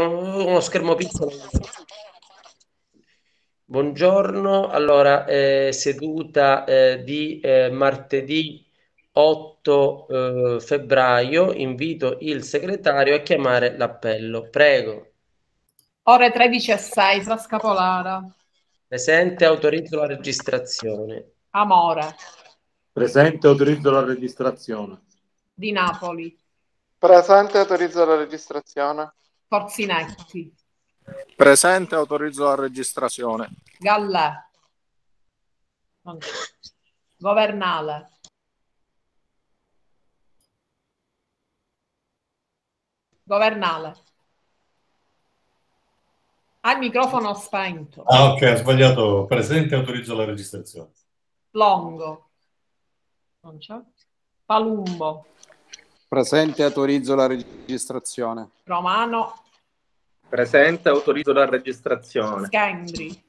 uno schermo piccolo. Buongiorno, allora eh, seduta eh, di eh, martedì 8 eh, febbraio, invito il segretario a chiamare l'appello. Prego. Ore 13 13.06, 6, Scapolara. Presente, autorizzo la registrazione. Amore. Presente, autorizzo la registrazione. Di Napoli. Presente, autorizzo la registrazione. Forzinetti. Presente, autorizzo la registrazione. Gallè. Governale. Governale. Al microfono spento. Ah, ok, ho sbagliato. Presente, autorizzo la registrazione. Longo. Non c'è. Palumbo. Presente, autorizzo la registrazione. Romano. Presente, autorizzo la registrazione. Scambri.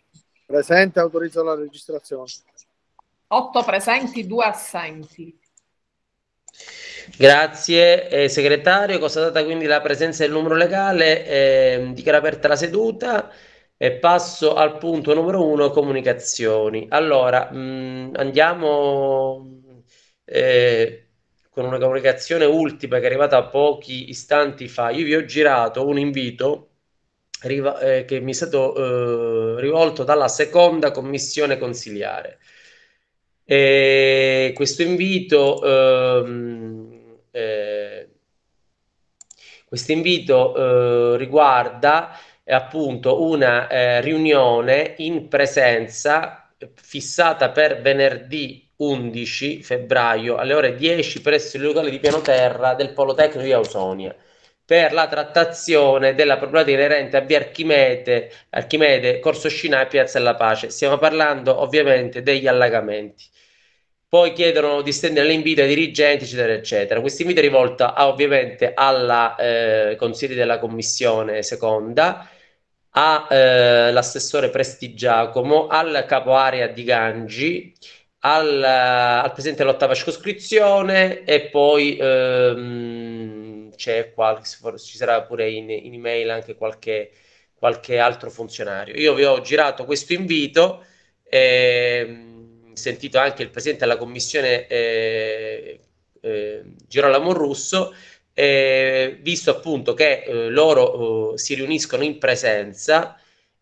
Presente, autorizzo la registrazione. 8 presenti, due assenti. Grazie eh, segretario, constatata quindi la presenza del numero legale, eh, dichiaro aperta la seduta e passo al punto numero uno, comunicazioni. Allora, mh, mm, andiamo eh, con una comunicazione ultima che è arrivata pochi istanti fa. Io vi ho girato un invito riva- eh, che mi è stato eh, rivolto dalla seconda commissione consiliare. E questo invito, ehm, eh, questo invito eh, riguarda eh, appunto una eh, riunione in presenza fissata per venerdì 11 febbraio alle ore 10 presso il locale di piano terra del Politecnico di Ausonia per la trattazione della problematica inerente a via Archimede, Archimede Corso Scina e Piazza della Pace. Stiamo parlando ovviamente degli allagamenti. Poi chiedono di stendere l'invito ai dirigenti, eccetera, eccetera. Questo invito è rivolto a, ovviamente alla eh, consigliere della commissione seconda, all'assessore eh, Giacomo, al capo area di Gangi, al, al presidente dell'ottava circoscrizione e poi ehm, c'è qualche, ci sarà pure in, in email anche qualche, qualche, altro funzionario. Io vi ho girato questo invito, eh, sentito anche il presidente della commissione eh, eh, Girolamo Russo, eh, visto appunto che eh, loro eh, si riuniscono in presenza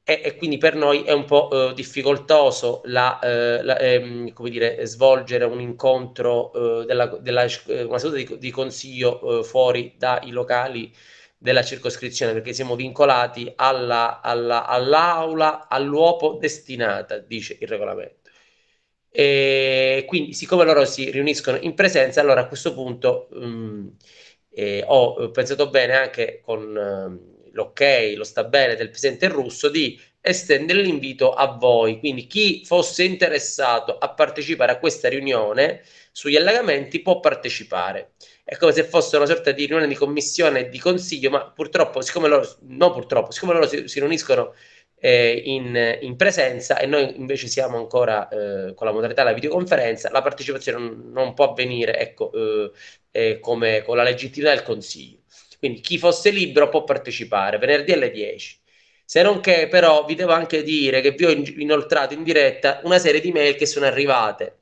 e, e quindi per noi è un po' eh, difficoltoso la, eh, la, ehm, dire, svolgere un incontro, eh, della, della, eh, una seduta di, di consiglio eh, fuori dai locali della circoscrizione perché siamo vincolati alla, alla, all'aula, all'uopo destinata, dice il regolamento. E quindi, siccome loro si riuniscono in presenza, allora a questo punto mh, mm, eh, ho pensato bene anche con, ehm, l'ok, lo sta bene del presidente russo di estendere l'invito a voi. Quindi chi fosse interessato a partecipare a questa riunione sugli allagamenti può partecipare. È come se fosse una sorta di riunione di commissione e di consiglio, ma purtroppo, siccome loro, no purtroppo, siccome loro si, si riuniscono eh, in, in, presenza e noi invece siamo ancora eh, con la modalità della videoconferenza, la partecipazione non, non può avvenire ecco, eh, eh, come con la legittimità del consiglio. Quindi chi fosse libero può partecipare venerdì alle 10. Se non che però vi devo anche dire che vi ho inoltrato in diretta una serie di mail che sono arrivate.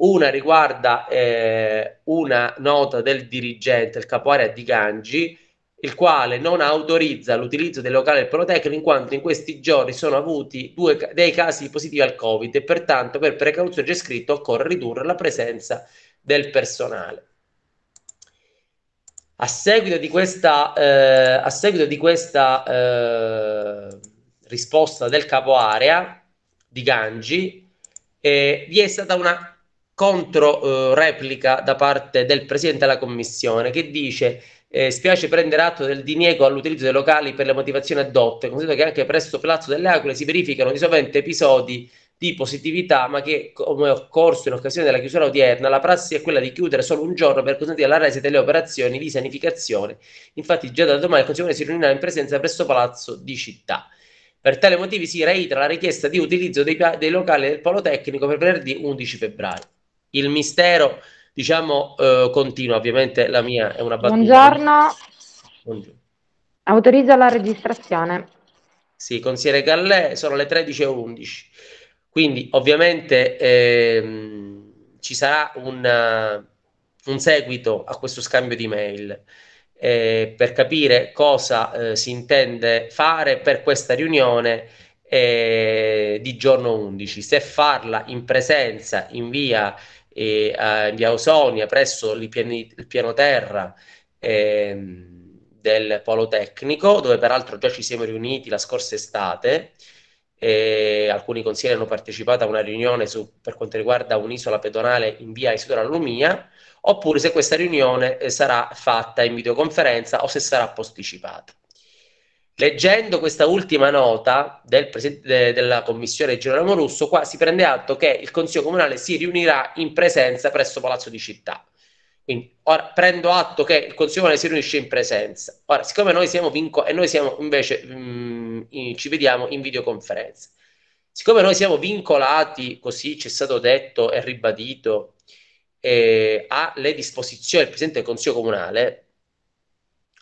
Una riguarda eh, una nota del dirigente, il capo area di Gangi, il quale non autorizza l'utilizzo del locale del Politecnico in quanto in questi giorni sono avuti due, dei casi positivi al Covid e pertanto per precauzione c'è scritto occorre ridurre la presenza del personale a seguito di questa, eh, seguito di questa eh, risposta del capo area di Gangi, eh, vi è stata una controreplica eh, da parte del Presidente della Commissione che dice eh, spiace prendere atto del diniego all'utilizzo dei locali per le motivazioni adotte, considerato che anche presso Palazzo delle Aquile si verificano di sovente episodi di positività, ma che, come occorso in occasione della chiusura odierna, la prassi è quella di chiudere solo un giorno per consentire la resa delle operazioni di sanificazione. Infatti, già da domani il Consiglio si riunirà in presenza presso Palazzo di Città. Per tale motivi si reitera la richiesta di utilizzo dei, dei locali del Polo Tecnico per venerdì 11 febbraio. Il mistero, diciamo, eh, continua, ovviamente la mia è una battuta. Buongiorno. Buongiorno. Autorizza la registrazione. Sì, consigliere Gallè, sono le 13.11. Quindi ovviamente ehm, ci sarà un, uh, un, seguito a questo scambio di mail eh, per capire cosa eh, si intende fare per questa riunione eh, di giorno 11, se farla in presenza in via, eh, in via Osonia presso il, piani, il piano terra ehm, del Polo Tecnico, dove peraltro già ci siamo riuniti la scorsa estate eh, alcuni consiglieri hanno partecipato a una riunione su, per quanto riguarda un'isola pedonale in via Isidora Lumia, oppure se questa riunione eh, sarà fatta in videoconferenza o se sarà posticipata. Leggendo questa ultima nota del presidente della commissione Gerolamo Russo, qua si prende atto che il Consiglio Comunale si riunirà in presenza presso Palazzo di Città. Quindi ora prendo atto che il consiglio Comunale si riunisce in presenza. Ora, siccome noi siamo vinco e noi siamo invece mh, mm, in, ci vediamo in videoconferenza. Siccome noi siamo vincolati, così ci è stato detto e ribadito, eh, alle disposizioni del Presidente del Consiglio Comunale,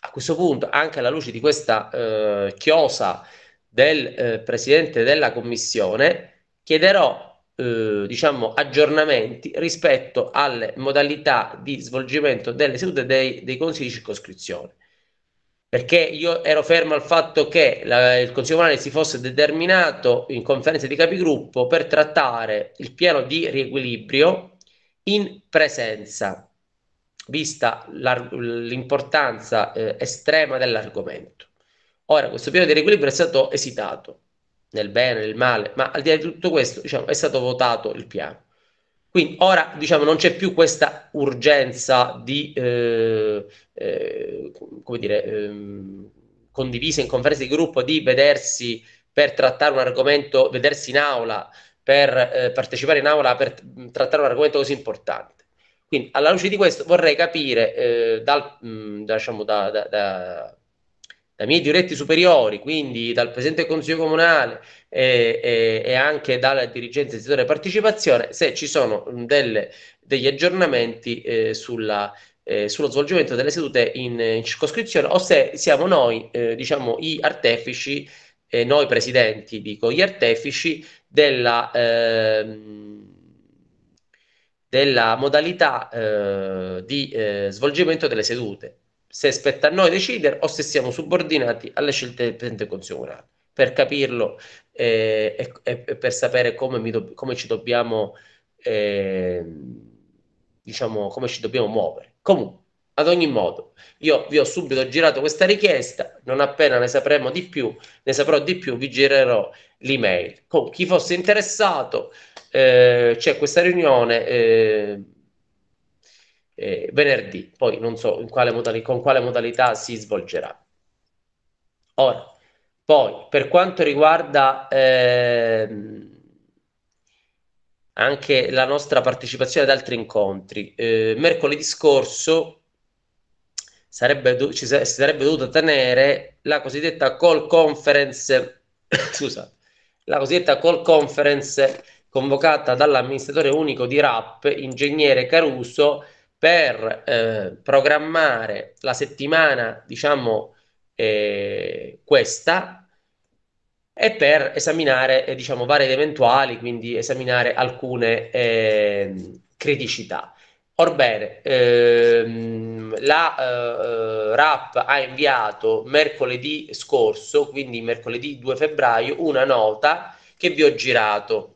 a questo punto, anche alla luce di questa eh, chiosa del eh, Presidente della Commissione, chiederò eh, diciamo, aggiornamenti rispetto alle modalità di svolgimento delle sedute dei, dei consigli di circoscrizione. Perché io ero fermo al fatto che la, il Consiglio Comunale si fosse determinato in conferenza di capigruppo per trattare il piano di riequilibrio in presenza, vista l'importanza eh, estrema dell'argomento. Ora, questo piano di riequilibrio è stato esitato nel bene, nel male, ma al di là di tutto questo diciamo, è stato votato il piano. Quindi ora diciamo, non c'è più questa urgenza di, eh, eh, come dire, eh, condivisa in conferenza di gruppo, di vedersi per trattare un argomento, vedersi in aula, per eh, partecipare in aula per trattare un argomento così importante. Quindi alla luce di questo vorrei capire eh, dal, mh, mm, diciamo, da, da, da dai miei diretti superiori, quindi dal Presidente del Consiglio Comunale e, eh, e, eh, e anche dalla dirigenza del settore partecipazione, se ci sono delle, degli aggiornamenti eh, sulla, eh, sullo svolgimento delle sedute in, in, circoscrizione o se siamo noi, eh, diciamo, i artefici, eh, noi presidenti, dico, gli artefici della, ehm, della modalità eh, di svolgimento delle sedute se spetta a noi decidere o se siamo subordinati alle scelte del Presidente Consiglio Per capirlo eh, e, e, per sapere come, do, come ci dobbiamo, eh, diciamo, come ci dobbiamo muovere. Comunque, ad ogni modo, io vi ho subito girato questa richiesta, non appena ne sapremo di più, ne saprò di più, vi girerò l'email. Con chi fosse interessato, eh, c'è questa riunione. Eh, eh, venerdì, poi non so quale modali- con quale modalità si svolgerà. Ora, poi per quanto riguarda ehm, anche la nostra partecipazione ad altri incontri, eh, mercoledì scorso sarebbe do- ci sa- si sarebbe dovuta tenere la cosiddetta call conference, scusa, la cosiddetta call conference convocata dall'amministratore unico di RAP, ingegnere Caruso, per eh, programmare la settimana, diciamo, eh, questa e per esaminare, eh, diciamo, varie ed eventuali, quindi esaminare alcune ehm, criticità. Orbene, ehm, la eh, RAP ha inviato mercoledì scorso, quindi mercoledì 2 febbraio, una nota che vi ho girato,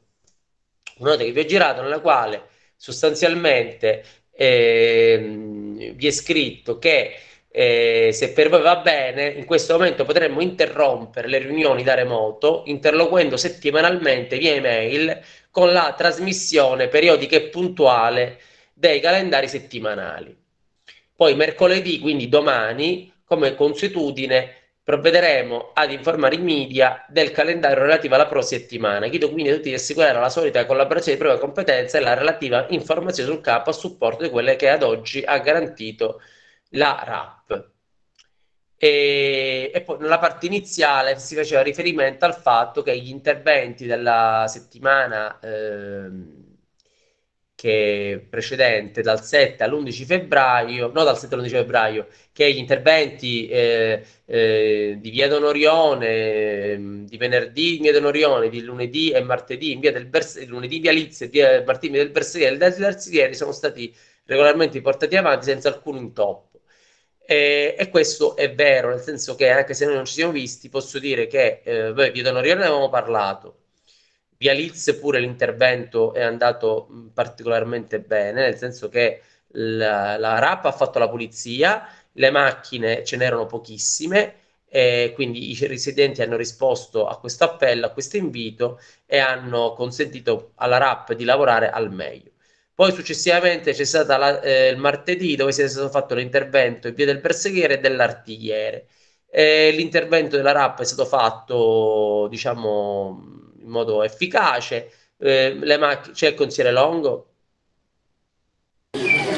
una nota che vi ho girato nella quale sostanzialmente eh, vi è scritto che eh, se per voi va bene, in questo momento potremmo interrompere le riunioni da remoto, interloquendo settimanalmente via email con la trasmissione periodica e puntuale dei calendari settimanali. Poi mercoledì, quindi domani, come consuetudine, provvederemo ad informare i media del calendario relativo alla pro settimana. Chiedo quindi a tutti di assicurare la solita collaborazione di prova e competenza e la relativa informazione sul capo a supporto di quelle che ad oggi ha garantito la RAP. E, e, poi nella parte iniziale si faceva riferimento al fatto che gli interventi della settimana eh, che precedente dal 7 all'11 febbraio, no dal 7 all'11 febbraio, che gli interventi eh, eh, di Via Donorione, ehm, di venerdì in Via Donorione, di lunedì e martedì in Via del Bersaglio, lunedì in Via Lizia e via Martini del Bersaglio e del Bersieri sono stati regolarmente portati avanti senza alcun intoppo. E, e, questo è vero, nel senso che anche se noi non ci siamo visti, posso dire che eh, beh, Via Donorione ne avevamo parlato, Via Liz pure l'intervento è andato particolarmente bene, nel senso che la, la RAP ha fatto la pulizia, le macchine ce n'erano pochissime, e quindi i residenti hanno risposto a questo appello, a questo invito e hanno consentito alla RAP di lavorare al meglio. Poi successivamente c'è stato eh, il martedì dove si è stato fatto l'intervento in via del Berseghiere e dell'artigliere. l'intervento della RAP è stato fatto, diciamo, in modo efficace. Eh, le macchine, c'è il consigliere Longo?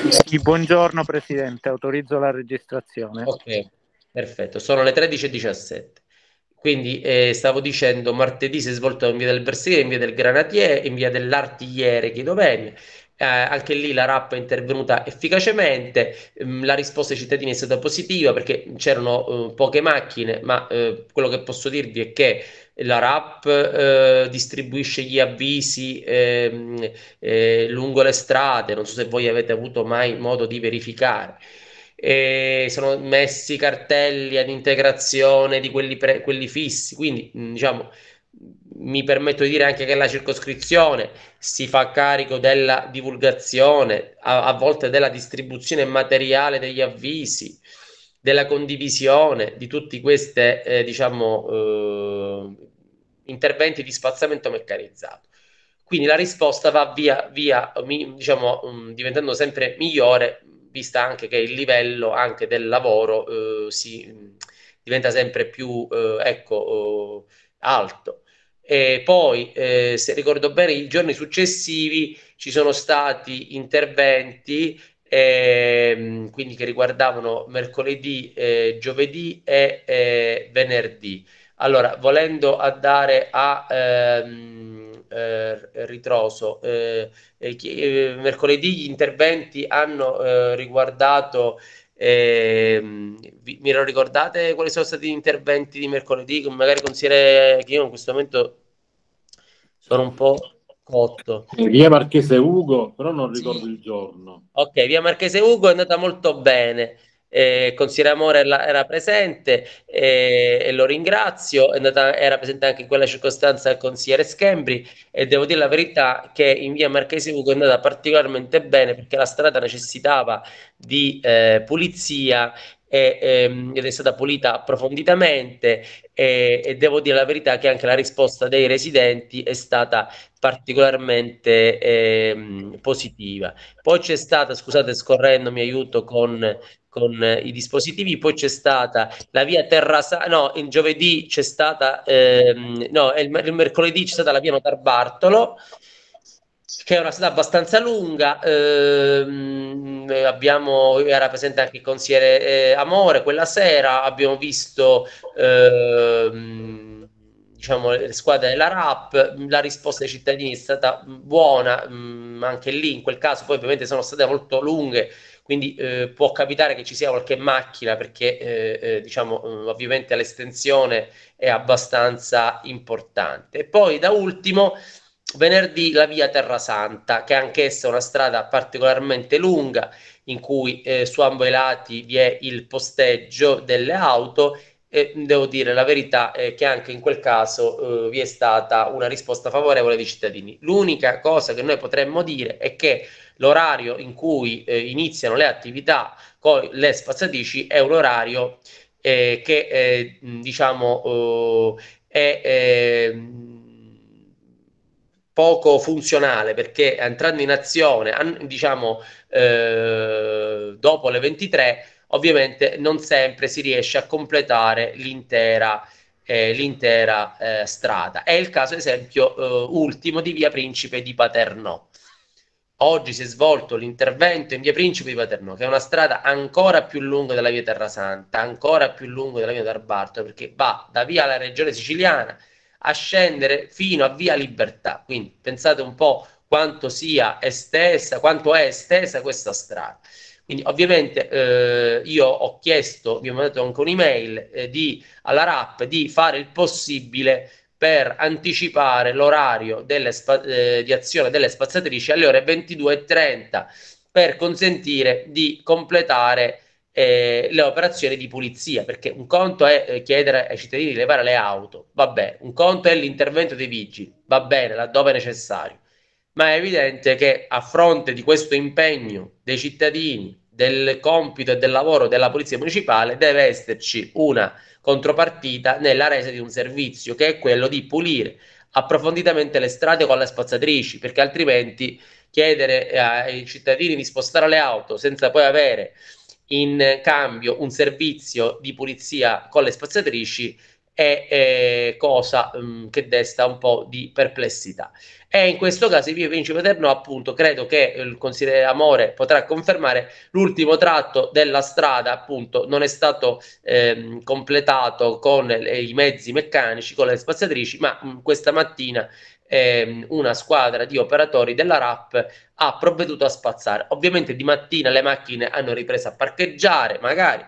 Sì, buongiorno Presidente, autorizzo la registrazione. Ok, perfetto, sono le 13.17. Quindi eh, stavo dicendo, martedì si è svolto in via del Bersiere, in via del Granatier, in via dell'Artigliere, chiedo bene. Eh, anche lì la RAP è intervenuta efficacemente, mh, mm, la risposta ai cittadini è stata positiva perché c'erano eh, poche macchine, ma eh, quello che posso dirvi è che la RAP eh, distribuisce gli avvisi ehm, eh, lungo le strade, non so se voi avete avuto mai modo di verificare. E sono messi cartelli ad integrazione di quelli, pre- quelli fissi, quindi diciamo mi permetto di dire anche che la circoscrizione si fa carico della divulgazione, a, a volte della distribuzione materiale degli avvisi della condivisione di tutti questi eh, diciamo, eh, interventi di spazzamento meccanizzato. Quindi la risposta va via, via diciamo, mm, diventando sempre migliore, vista anche che il livello anche del lavoro eh, si, diventa sempre più eh, ecco, eh, alto. E poi, eh, se ricordo bene, i giorni successivi ci sono stati interventi ehm, quindi che riguardavano mercoledì, eh, giovedì e eh, venerdì. Allora, volendo andare a ehm, eh, ritroso, eh, eh, chi, eh, mercoledì gli interventi hanno riguardato eh, mi ricordate quali sono stati gli interventi di mercoledì? Magari consigliere che io in questo momento sono un po' cotto. Eh, via Marchese Ugo, però non ricordo il giorno. Ok, via Marchese Ugo è andata molto bene. Eh, consigliere Amore era, presente eh, e lo ringrazio, andata, era presente anche in quella circostanza il consigliere Schembri e devo dire la verità che in via Marchese Ugo è andata particolarmente bene perché la strada necessitava di eh, pulizia e, e, ehm, ed è stata pulita approfonditamente e, e, devo dire la verità che anche la risposta dei residenti è stata particolarmente eh, positiva. Poi c'è stata, scusate scorrendo, mi aiuto con, con i dispositivi, poi c'è stata la via Terrasa, no, il giovedì c'è stata, ehm, no, il, il mercoledì c'è stata la via Notar Bartolo, che cioè, è una strada abbastanza lunga, ehm, abbiamo, era presente anche il consigliere eh, Amore quella sera, abbiamo visto ehm, diciamo, le squadre della RAP, la risposta dei cittadini è stata buona, mh, mm, anche lì in quel caso poi ovviamente sono state molto lunghe, quindi eh, può capitare che ci sia qualche macchina perché eh, eh, diciamo mm, ovviamente l'estensione è abbastanza importante. E poi da ultimo venerdì la via Terra Santa, che è una strada particolarmente lunga in cui eh, su ambo i lati vi è il posteggio delle auto e devo dire la verità eh, che anche in quel caso eh, vi è stata una risposta favorevole dei cittadini. L'unica cosa che noi potremmo dire è che l'orario in cui eh, iniziano le attività con le spazzatici è un orario eh, che mm, diciamo eh, è ehm, poco funzionale perché entrando in azione, diciamo, eh, dopo le 23, ovviamente non sempre si riesce a completare l'intera, eh, l'intera eh, strada. È il caso, esempio, eh, ultimo di Via Principe di Paternò. Oggi si è svolto l'intervento in via Principe di Paternò, che è una strada ancora più lunga della via Terrasanta, ancora più lunga della via D'Arbarto, perché va da via la regione siciliana, a scendere fino a Via Libertà. Quindi pensate un po' quanto sia estesa, quanto è estesa questa strada. Quindi ovviamente eh, io ho chiesto, vi ho mandato anche un'email eh, di, alla RAP di fare il possibile per anticipare l'orario eh, di azione delle spazzatrici alle ore 22.30 per consentire di completare eh, le operazioni di pulizia, perché un conto è eh, chiedere ai cittadini di levare le auto, va bene, un conto è l'intervento dei vigili, va bene, laddove è necessario, ma è evidente che a fronte di questo impegno dei cittadini, del compito e del lavoro della Polizia Municipale, deve esserci una contropartita nella resa di un servizio, che è quello di pulire approfonditamente le strade con le spazzatrici, perché altrimenti chiedere eh, ai cittadini di spostare le auto senza poi avere in cambio un servizio di pulizia con le spazzatrici è eh, cosa mh, mm, che desta un po' di perplessità. E in questo caso il mio principe Terno, appunto, credo che il consigliere Amore potrà confermare l'ultimo tratto della strada, appunto, non è stato eh, completato con eh, i mezzi meccanici, con le spazzatrici, ma mh, mm, questa mattina ehm, una squadra di operatori della RAP ha provveduto a spazzare. Ovviamente di mattina le macchine hanno ripreso a parcheggiare, magari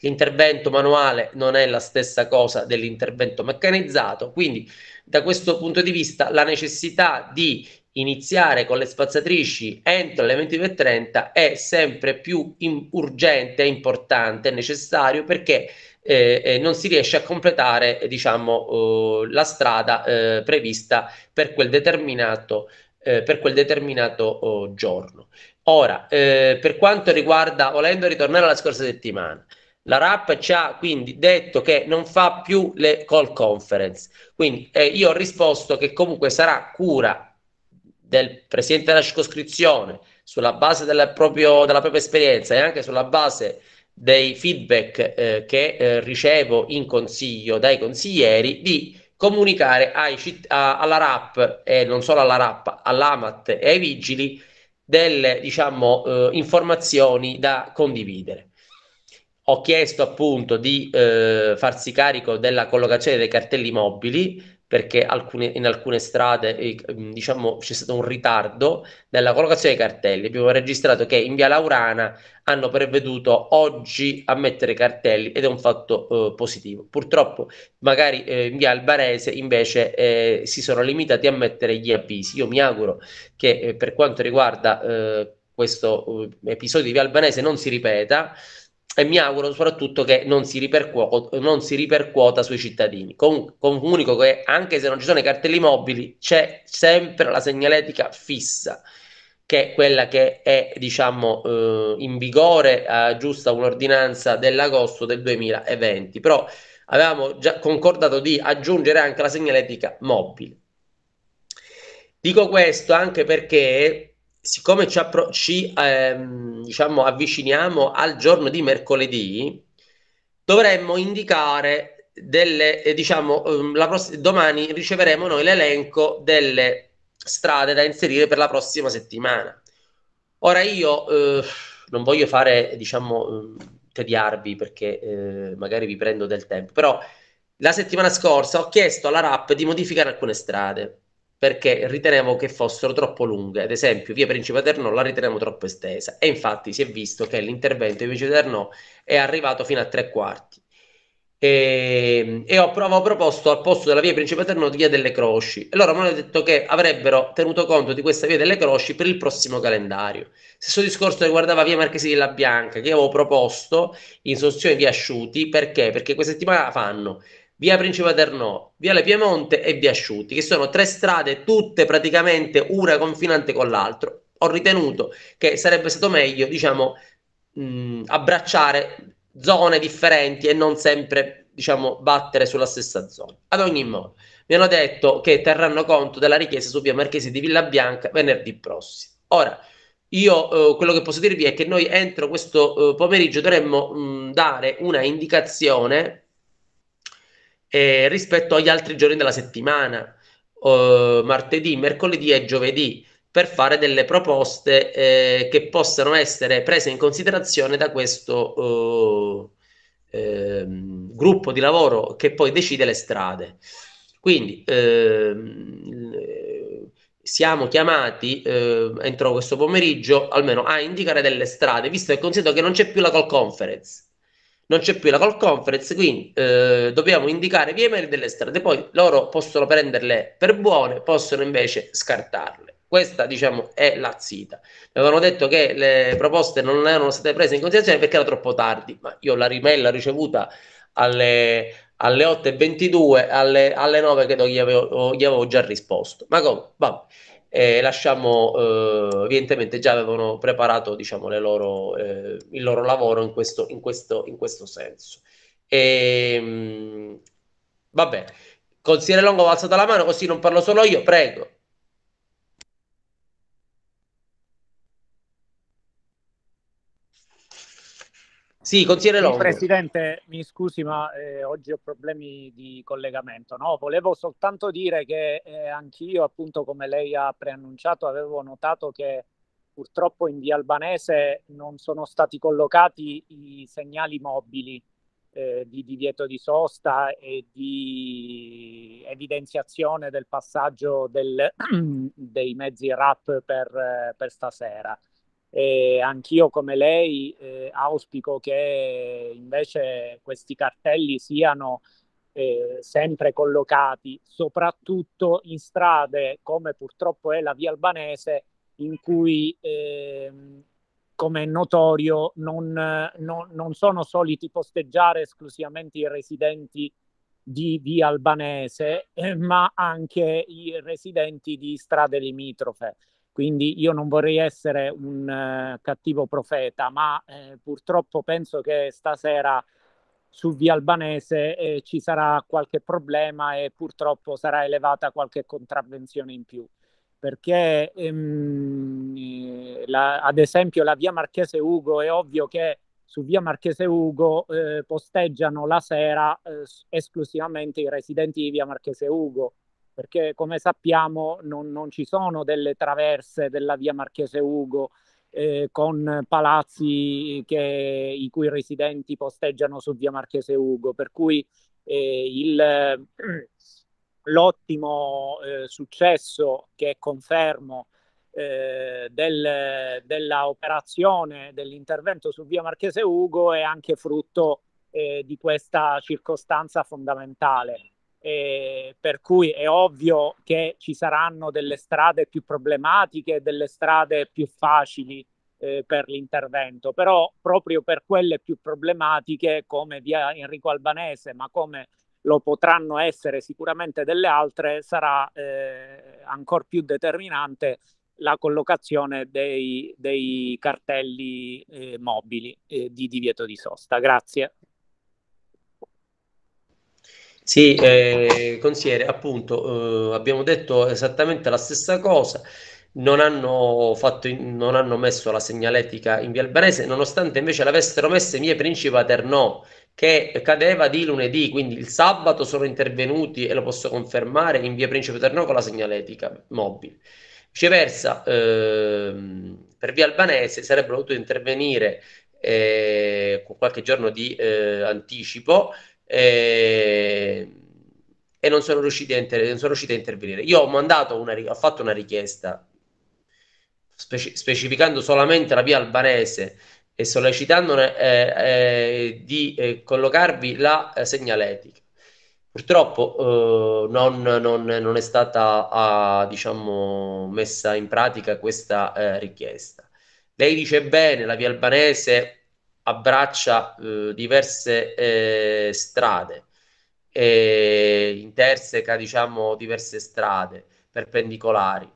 l'intervento manuale non è la stessa cosa dell'intervento meccanizzato, quindi da questo punto di vista la necessità di iniziare con le spazzatrici entro le 22.30 è sempre più urgente, importante, necessario perché eh, non si riesce a completare diciamo, eh, la strada eh, prevista per quel determinato, eh, per quel determinato oh, giorno. Ora, per quanto riguarda, volendo ritornare alla scorsa settimana, la RAP ci ha quindi detto che non fa più le call conference. Quindi eh, io ho risposto che comunque sarà cura del presidente della circoscrizione sulla base della, proprio, della propria esperienza e anche sulla base dei feedback eh, che eh, ricevo in consiglio dai consiglieri di comunicare ai, a, alla RAP e non solo alla RAP, all'AMAT e ai vigili delle diciamo, eh, informazioni da condividere. Ho chiesto appunto di eh, farsi carico della collocazione dei cartelli mobili perché alcune, in alcune strade eh, mm, diciamo, c'è stato un ritardo nella collocazione dei cartelli. Abbiamo registrato che in via Laurana hanno preveduto oggi a mettere cartelli ed è un fatto eh, positivo. Purtroppo magari eh, in via Albanese invece eh, si sono limitati a mettere gli avvisi. Io mi auguro che eh, per quanto riguarda eh, questo episodio di via Albanese non si ripeta e mi auguro soprattutto che non si, ripercuota, non si ripercuota sui cittadini. Com- comunico che anche se non ci sono i cartelli mobili, c'è sempre la segnaletica fissa, che è quella che è diciamo, eh, in vigore, eh, giusta un'ordinanza dell'agosto del 2020. Però avevamo già concordato di aggiungere anche la segnaletica mobile. Dico questo anche perché siccome ci, appro- ci ehm, diciamo, avviciniamo al giorno di mercoledì, dovremmo indicare delle, eh, diciamo, ehm, pross- domani riceveremo noi l'elenco delle strade da inserire per la prossima settimana. Ora io eh, non voglio fare, diciamo, ehm, tediarvi perché eh, magari vi prendo del tempo, però la settimana scorsa ho chiesto alla RAP di modificare alcune strade perché ritenevo che fossero troppo lunghe. Ad esempio, via Principe Terno la ritenevo troppo estesa e infatti si è visto che l'intervento di Principe Terno è arrivato fino a tre quarti. E, ehm, e ho, avevo proposto al posto della via Principe Terno via delle Croci. E loro mi hanno detto che avrebbero tenuto conto di questa via delle Croci per il prossimo calendario. Stesso discorso riguardava via Marchesi della Bianca, che avevo proposto in sostituzione di Asciuti perché? Perché questa settimana fanno via Principe Ternò, viale Piemonte e via Asciutti, che sono tre strade tutte praticamente una confinante con l'altra. Ho ritenuto che sarebbe stato meglio, diciamo, mh, mm, abbracciare zone differenti e non sempre, diciamo, battere sulla stessa zona. Ad ogni modo, mi hanno detto che terranno conto della richiesta su via Marchese di Villa Bianca venerdì prossimo. Ora, io eh, quello che posso dirvi è che noi entro questo eh, pomeriggio dovremmo mh, mm, dare una indicazione eh, rispetto agli altri giorni della settimana, eh, martedì, mercoledì e giovedì, per fare delle proposte eh, che possano essere prese in considerazione da questo eh, ehm, gruppo di lavoro che poi decide le strade. Quindi ehm, siamo chiamati eh, entro questo pomeriggio almeno a indicare delle strade, visto e considerato che non c'è più la call conference non c'è più la call conference, quindi eh, dobbiamo indicare via mail delle strade, poi loro possono prenderle per buone, possono invece scartarle. Questa, diciamo, è la zita. Mi avevano detto che le proposte non erano state prese in considerazione perché era troppo tardi, ma io la email ricevuta alle, alle 8.22, alle, alle 9 credo gli avevo, gli avevo già risposto. Ma come? Vabbè e lasciamo eh, evidentemente già avevano preparato diciamo, loro, eh, il loro lavoro in questo, in questo, in questo senso e, ehm, mh, vabbè consigliere Longo ho alzato la mano così non parlo solo io prego Sì, consigliere Longo. Presidente, mi scusi, ma eh, oggi ho problemi di collegamento. No? Volevo soltanto dire che eh, anch'io, appunto, come lei ha preannunciato, avevo notato che purtroppo in via Albanese non sono stati collocati i segnali mobili eh, di divieto di sosta e di evidenziazione del passaggio del, dei mezzi RAP per, eh, per stasera. E anch'io come lei eh, auspico che invece questi cartelli siano eh, sempre collocati, soprattutto in strade come purtroppo è la via albanese, in cui eh, come è notorio non, non, non, sono soliti posteggiare esclusivamente i residenti di via albanese, eh, ma anche i residenti di strade limitrofe. Quindi io non vorrei essere un uh, cattivo profeta, ma eh, purtroppo penso che stasera su Via Albanese eh, ci sarà qualche problema e purtroppo sarà elevata qualche contravvenzione in più. Perché ehm, eh, la, ad esempio la Via Marchese Ugo è ovvio che su Via Marchese Ugo eh, posteggiano la sera eh, esclusivamente i residenti di Via Marchese Ugo perché come sappiamo non, non ci sono delle traverse della via Marchese Ugo eh, con palazzi che, i cui residenti posteggiano su via Marchese Ugo, per cui eh, il, l'ottimo eh, successo che confermo eh, del, della dell'intervento su via Marchese Ugo è anche frutto eh, di questa circostanza fondamentale. Eh, per cui è ovvio che ci saranno delle strade più problematiche, delle strade più facili eh, per l'intervento, però proprio per quelle più problematiche, come via Enrico Albanese, ma come lo potranno essere sicuramente delle altre, sarà eh, ancora più determinante la collocazione dei, dei cartelli eh, mobili eh, di divieto di sosta. Grazie. Sì, eh, consigliere, appunto, eh, abbiamo detto esattamente la stessa cosa. Non hanno, fatto, non hanno, messo la segnaletica in via Albanese, nonostante invece l'avessero messa in via Principe Ternò, che cadeva di lunedì, quindi il sabato sono intervenuti, e lo posso confermare, in via Principe Ternò con la segnaletica mobile. Viceversa, ehm, per via Albanese sarebbero dovuti intervenire eh, con qualche giorno di eh, anticipo e, eh, e non, sono riusciti a inter- non sono riusciti a intervenire. Io ho, mandato una, ho fatto una richiesta speci- specificando solamente la via albanese e sollecitandone eh, eh, di eh, collocarvi la eh, segnaletica. Purtroppo eh, non, non, non, è stata ah, diciamo, messa in pratica questa richiesta. Lei dice bene, la via albanese abbraccia eh, diverse eh, strade, e eh, interseca diciamo diverse strade perpendicolari.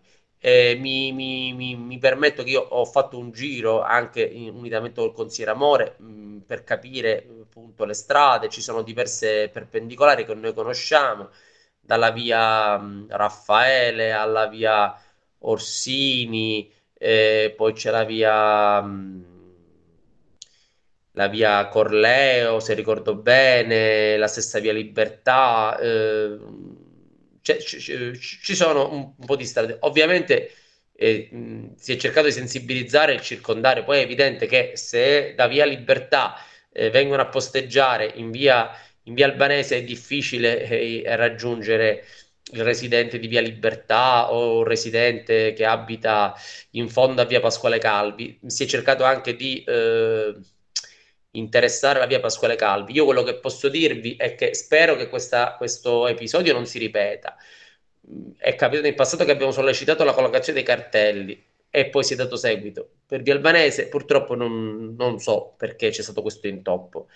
Mi, mi, mi, mi, permetto che io ho fatto un giro anche in, unitamente col consigliere Amore mh, mm, per capire appunto le strade, ci sono diverse perpendicolari che noi conosciamo, dalla via mh, mm, Raffaele alla via Orsini, eh, poi c'è la via... Mh, mm, la via Corleo, se ricordo bene, la stessa via Libertà, eh, cioè, ci sono un, un, po' di strade. Ovviamente eh, mh, si è cercato di sensibilizzare il circondare, poi è evidente che se da via Libertà eh, vengono a posteggiare in via, in via Albanese è difficile eh, raggiungere il residente di Via Libertà o un residente che abita in fondo a Via Pasquale Calvi. Si è cercato anche di eh, interessare la via Pasquale Calvi. Io quello che posso dirvi è che spero che questa, questo episodio non si ripeta. È capitato in passato che abbiamo sollecitato la collocazione dei cartelli e poi si è dato seguito. Per Via Albanese purtroppo non, non so perché c'è stato questo intoppo.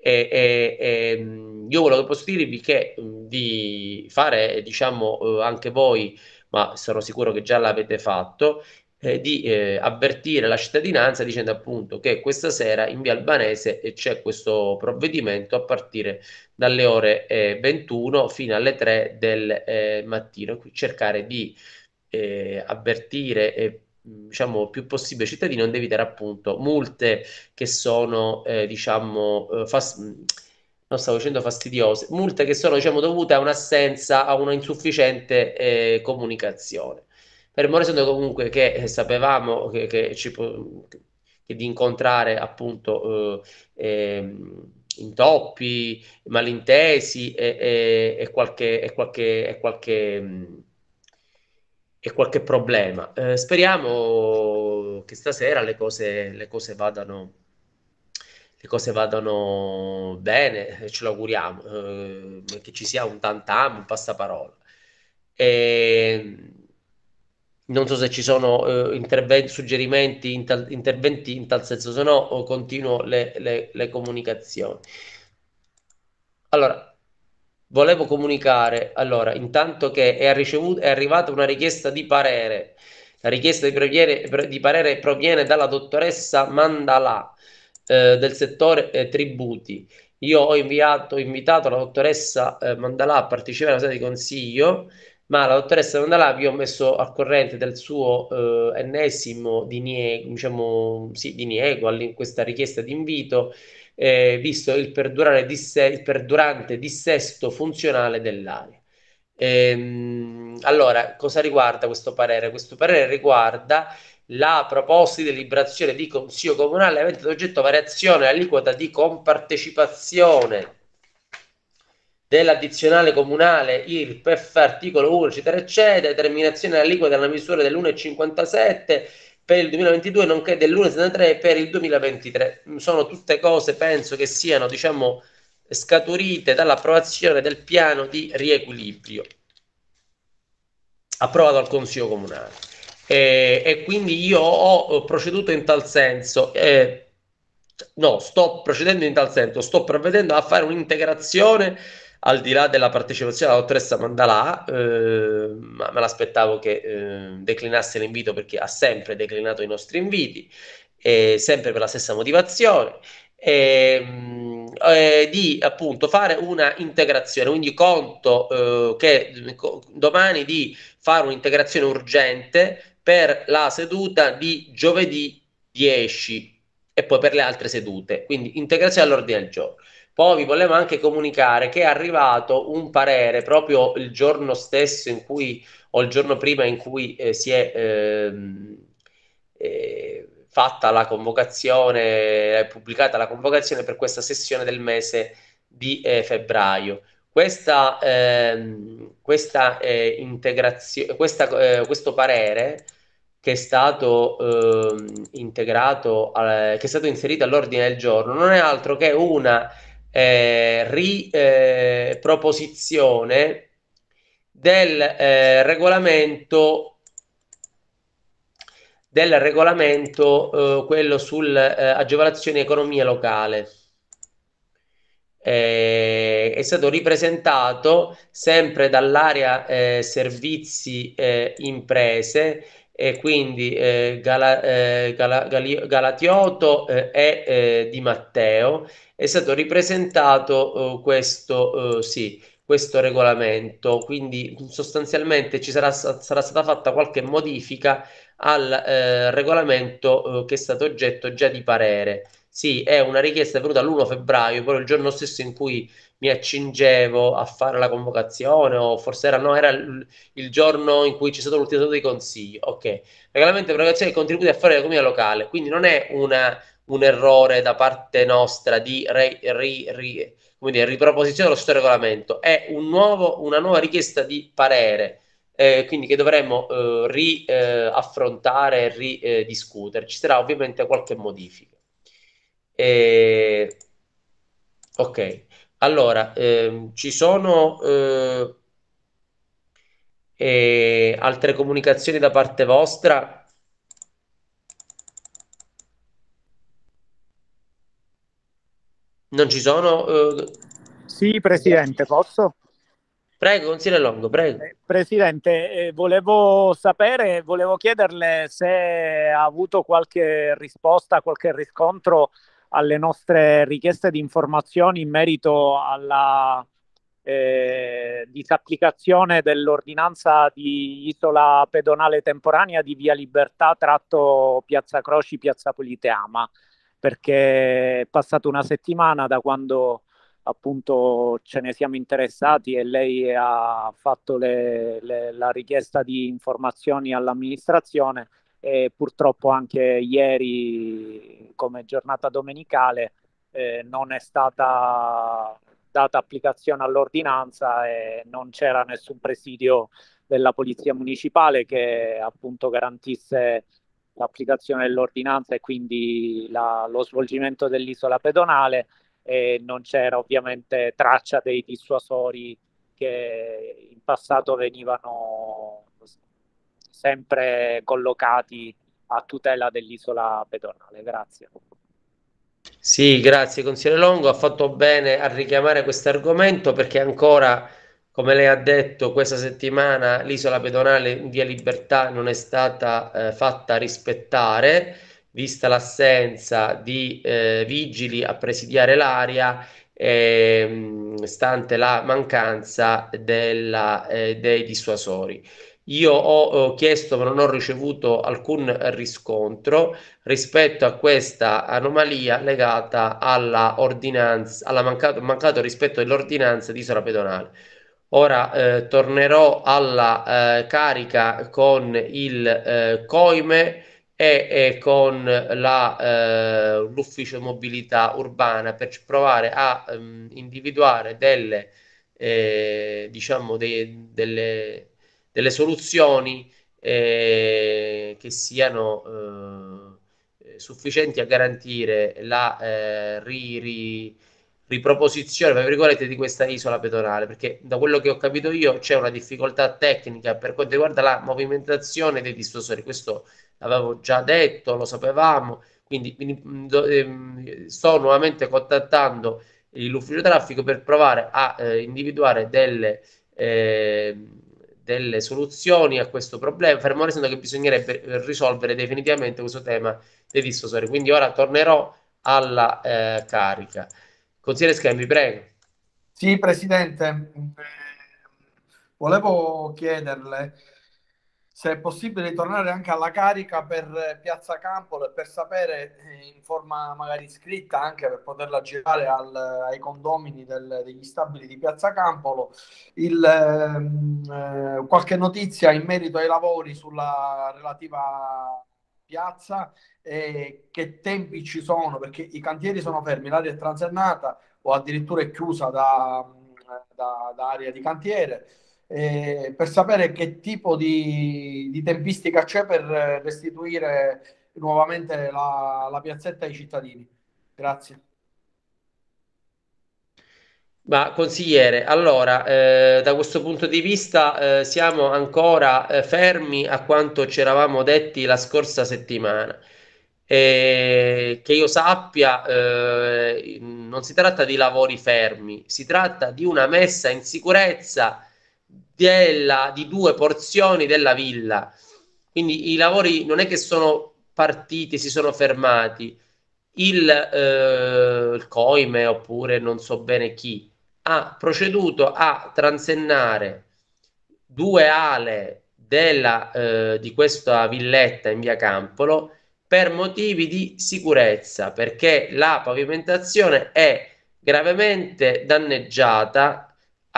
E, e, e, io volevo posso dirvi è che di fare, diciamo, eh, anche voi, ma sono sicuro che già l'avete fatto, eh, di eh, avvertire la cittadinanza dicendo appunto che questa sera in via Albanese eh, c'è questo provvedimento a partire dalle ore eh, 21 fino alle 3 del eh, mattino, cercare di eh, avvertire e diciamo più possibile ai cittadini non evitare appunto multe che sono diciamo fas- non stavo dicendo fastidiose, multe che sono diciamo, dovute a un'assenza, a una insufficiente comunicazione fermo restando comunque che eh, sapevamo che, che ci po- che di incontrare appunto eh, ehm, intoppi, malintesi e, e, e, qualche, e qualche, qualche, qualche, problema. Eh, speriamo che stasera le cose, le cose vadano le cose vadano bene, eh, ce l'auguriamo, eh, che ci sia un tantam, un passaparola. E, ehm, non so se ci sono eh, interventi, suggerimenti, in tal, interventi in tal senso, se no continuo le, le, le comunicazioni. Allora, volevo comunicare, allora, intanto che è, ricevuto, è arrivata una richiesta di parere, la richiesta di, previere, di parere proviene dalla dottoressa Mandalà eh, del settore eh, tributi. Io ho, inviato, ho invitato la dottoressa eh, Mandalà a partecipare alla sede di consiglio ma la dottoressa Mondalà ho messo al corrente del suo eh, ennesimo diniego, diciamo, sì, diniego in questa richiesta di invito, eh, visto il, disse, il, perdurante dissesto funzionale dell'area. Ehm, allora, cosa riguarda questo parere? Questo parere riguarda la proposta di deliberazione di Consiglio Comunale avente ad oggetto variazione aliquota di compartecipazione dell'addizionale comunale IRPEF, articolo 1, eccetera, eccetera, determinazione dell'aliquota della misura dell'1,57 per il 2022 nonché dell'1,73 per il 2023. Sono tutte cose, penso, che siano, diciamo, scaturite dall'approvazione del piano di riequilibrio approvato dal Consiglio Comunale. E, e quindi io ho proceduto in tal senso. Eh, no, sto procedendo in tal senso, sto provvedendo a fare un'integrazione al di là della partecipazione alla dottoressa Mandalà, eh, ma me l'aspettavo che eh, declinasse l'invito perché ha sempre declinato i nostri inviti, eh, sempre per la stessa motivazione. Ehm, eh, di appunto fare una integrazione quindi conto eh, che eh, domani di fare un'integrazione urgente per la seduta di giovedì 10 e poi per le altre sedute quindi integrazione all'ordine del giorno poi vi volevo anche comunicare che è arrivato un parere proprio il giorno stesso in cui, o il giorno prima in cui eh, si è ehm, eh, fatta la convocazione, è pubblicata la convocazione per questa sessione del mese di eh, febbraio. Questa, ehm, questa eh, integrazione, eh, questo parere che è stato ehm, integrato, che è stato inserito all'ordine del giorno, non è altro che una eh, riproposizione eh, del, eh, regolamento, del regolamento eh, quello sull'agevolazione eh, economia locale è stato ripresentato sempre dall'area eh, servizi eh, imprese e quindi eh, Gala, eh, Gala, Gali, Galatioto eh, e eh, Di Matteo è stato ripresentato eh, questo, eh, sì, questo, regolamento, quindi sostanzialmente ci sarà, sarà stata fatta qualche modifica al regolamento che è stato oggetto già di parere. Sì, è una richiesta venuta l'1 febbraio, proprio il giorno stesso in cui mi accingevo a fare la convocazione o forse era, no, era il, il giorno in cui c'è stato l'ultimo stato dei consigli. Ok, regolamento di negoziare dei contributi a fare la comunità locale, quindi non è una, un errore da parte nostra di re, ri, ri, dire, riproposizione dello stesso regolamento, è un nuovo, una nuova richiesta di parere. Eh, quindi che dovremmo eh, riaffrontare eh, e ridiscutere. Eh, Ci sarà ovviamente qualche modifica. Eh, ok, allora, ehm, ci sono eh, eh, altre comunicazioni da parte vostra? Non ci sono? Eh... Sì, Presidente, posso? Prego, consigliere Longo, prego. Eh, presidente, eh, volevo sapere, volevo chiederle se ha avuto qualche risposta, qualche riscontro alle nostre richieste di informazioni in merito alla eh, disapplicazione dell'ordinanza di isola pedonale temporanea di Via Libertà tratto Piazza Croci, Piazza Politeama, perché è passata una settimana da quando appunto ce ne siamo interessati e lei ha fatto le, le, la richiesta di informazioni all'amministrazione e purtroppo anche ieri come giornata domenicale eh, non è stata data applicazione all'ordinanza e non c'era nessun presidio della Polizia Municipale che appunto garantisse l'applicazione dell'ordinanza e quindi la, lo svolgimento dell'isola pedonale e non c'era ovviamente traccia dei dissuasori che in passato venivano sempre collocati a tutela dell'isola pedonale. Grazie. Sì, grazie consigliere Longo, ha fatto bene a richiamare questo argomento perché ancora, come lei ha detto, questa settimana l'isola pedonale in via Libertà non è stata eh, fatta rispettare, vista l'assenza di eh, vigili a presidiare l'area e, ehm, stante la mancanza della, eh, dei dissuasori. Io ho, ho chiesto ma non ho ricevuto alcun riscontro rispetto a questa anomalia legata alla ordinanza, alla mancato, mancato rispetto dell'ordinanza di isola pedonale. Ora eh, tornerò alla eh, carica con il eh, COIME e, e con la, eh, l'ufficio mobilità urbana per provare a ehm, individuare delle, eh, diciamo de, delle delle soluzioni eh, che siano eh, sufficienti a garantire la eh, ri, ri, riproposizione, di questa isola pedonale, perché da quello che ho capito io c'è una difficoltà tecnica per quanto riguarda la movimentazione dei distorsori, questo l'avevo già detto, lo sapevamo, quindi, quindi mm, ehm, sto nuovamente contattando l'ufficio traffico per provare a eh, individuare delle... Eh, delle soluzioni a questo problema, fermo restando che bisognerebbe risolvere definitivamente questo tema dei dissosori. Quindi ora tornerò alla eh, carica. Consigliere Schemi, prego. Sì, Presidente, ehm, volevo chiederle se è possibile tornare anche alla carica per Piazza Campolo e per sapere eh, in forma magari scritta anche per poterla girare al, ai condomini del, degli stabili di Piazza Campolo il, ehm, eh, qualche notizia in merito ai lavori sulla relativa piazza e che tempi ci sono perché i cantieri sono fermi, l'aria è transennata o addirittura è chiusa da, da, da area di cantiere eh, per sapere che tipo di, di tempistica c'è per eh, restituire nuovamente la, la piazzetta ai cittadini. Grazie. Ma consigliere, allora, eh, da questo punto di vista eh, siamo ancora eh, fermi a quanto ci eravamo detti la scorsa settimana. che io sappia, eh, non si tratta di lavori fermi, si tratta di una messa in sicurezza della, di due porzioni della villa. Quindi i lavori non è che sono partiti, si sono fermati. Il, eh, il coime oppure non so bene chi ha proceduto a transennare due ale della, eh, di questa villetta in via Campolo per motivi di sicurezza perché la pavimentazione è gravemente danneggiata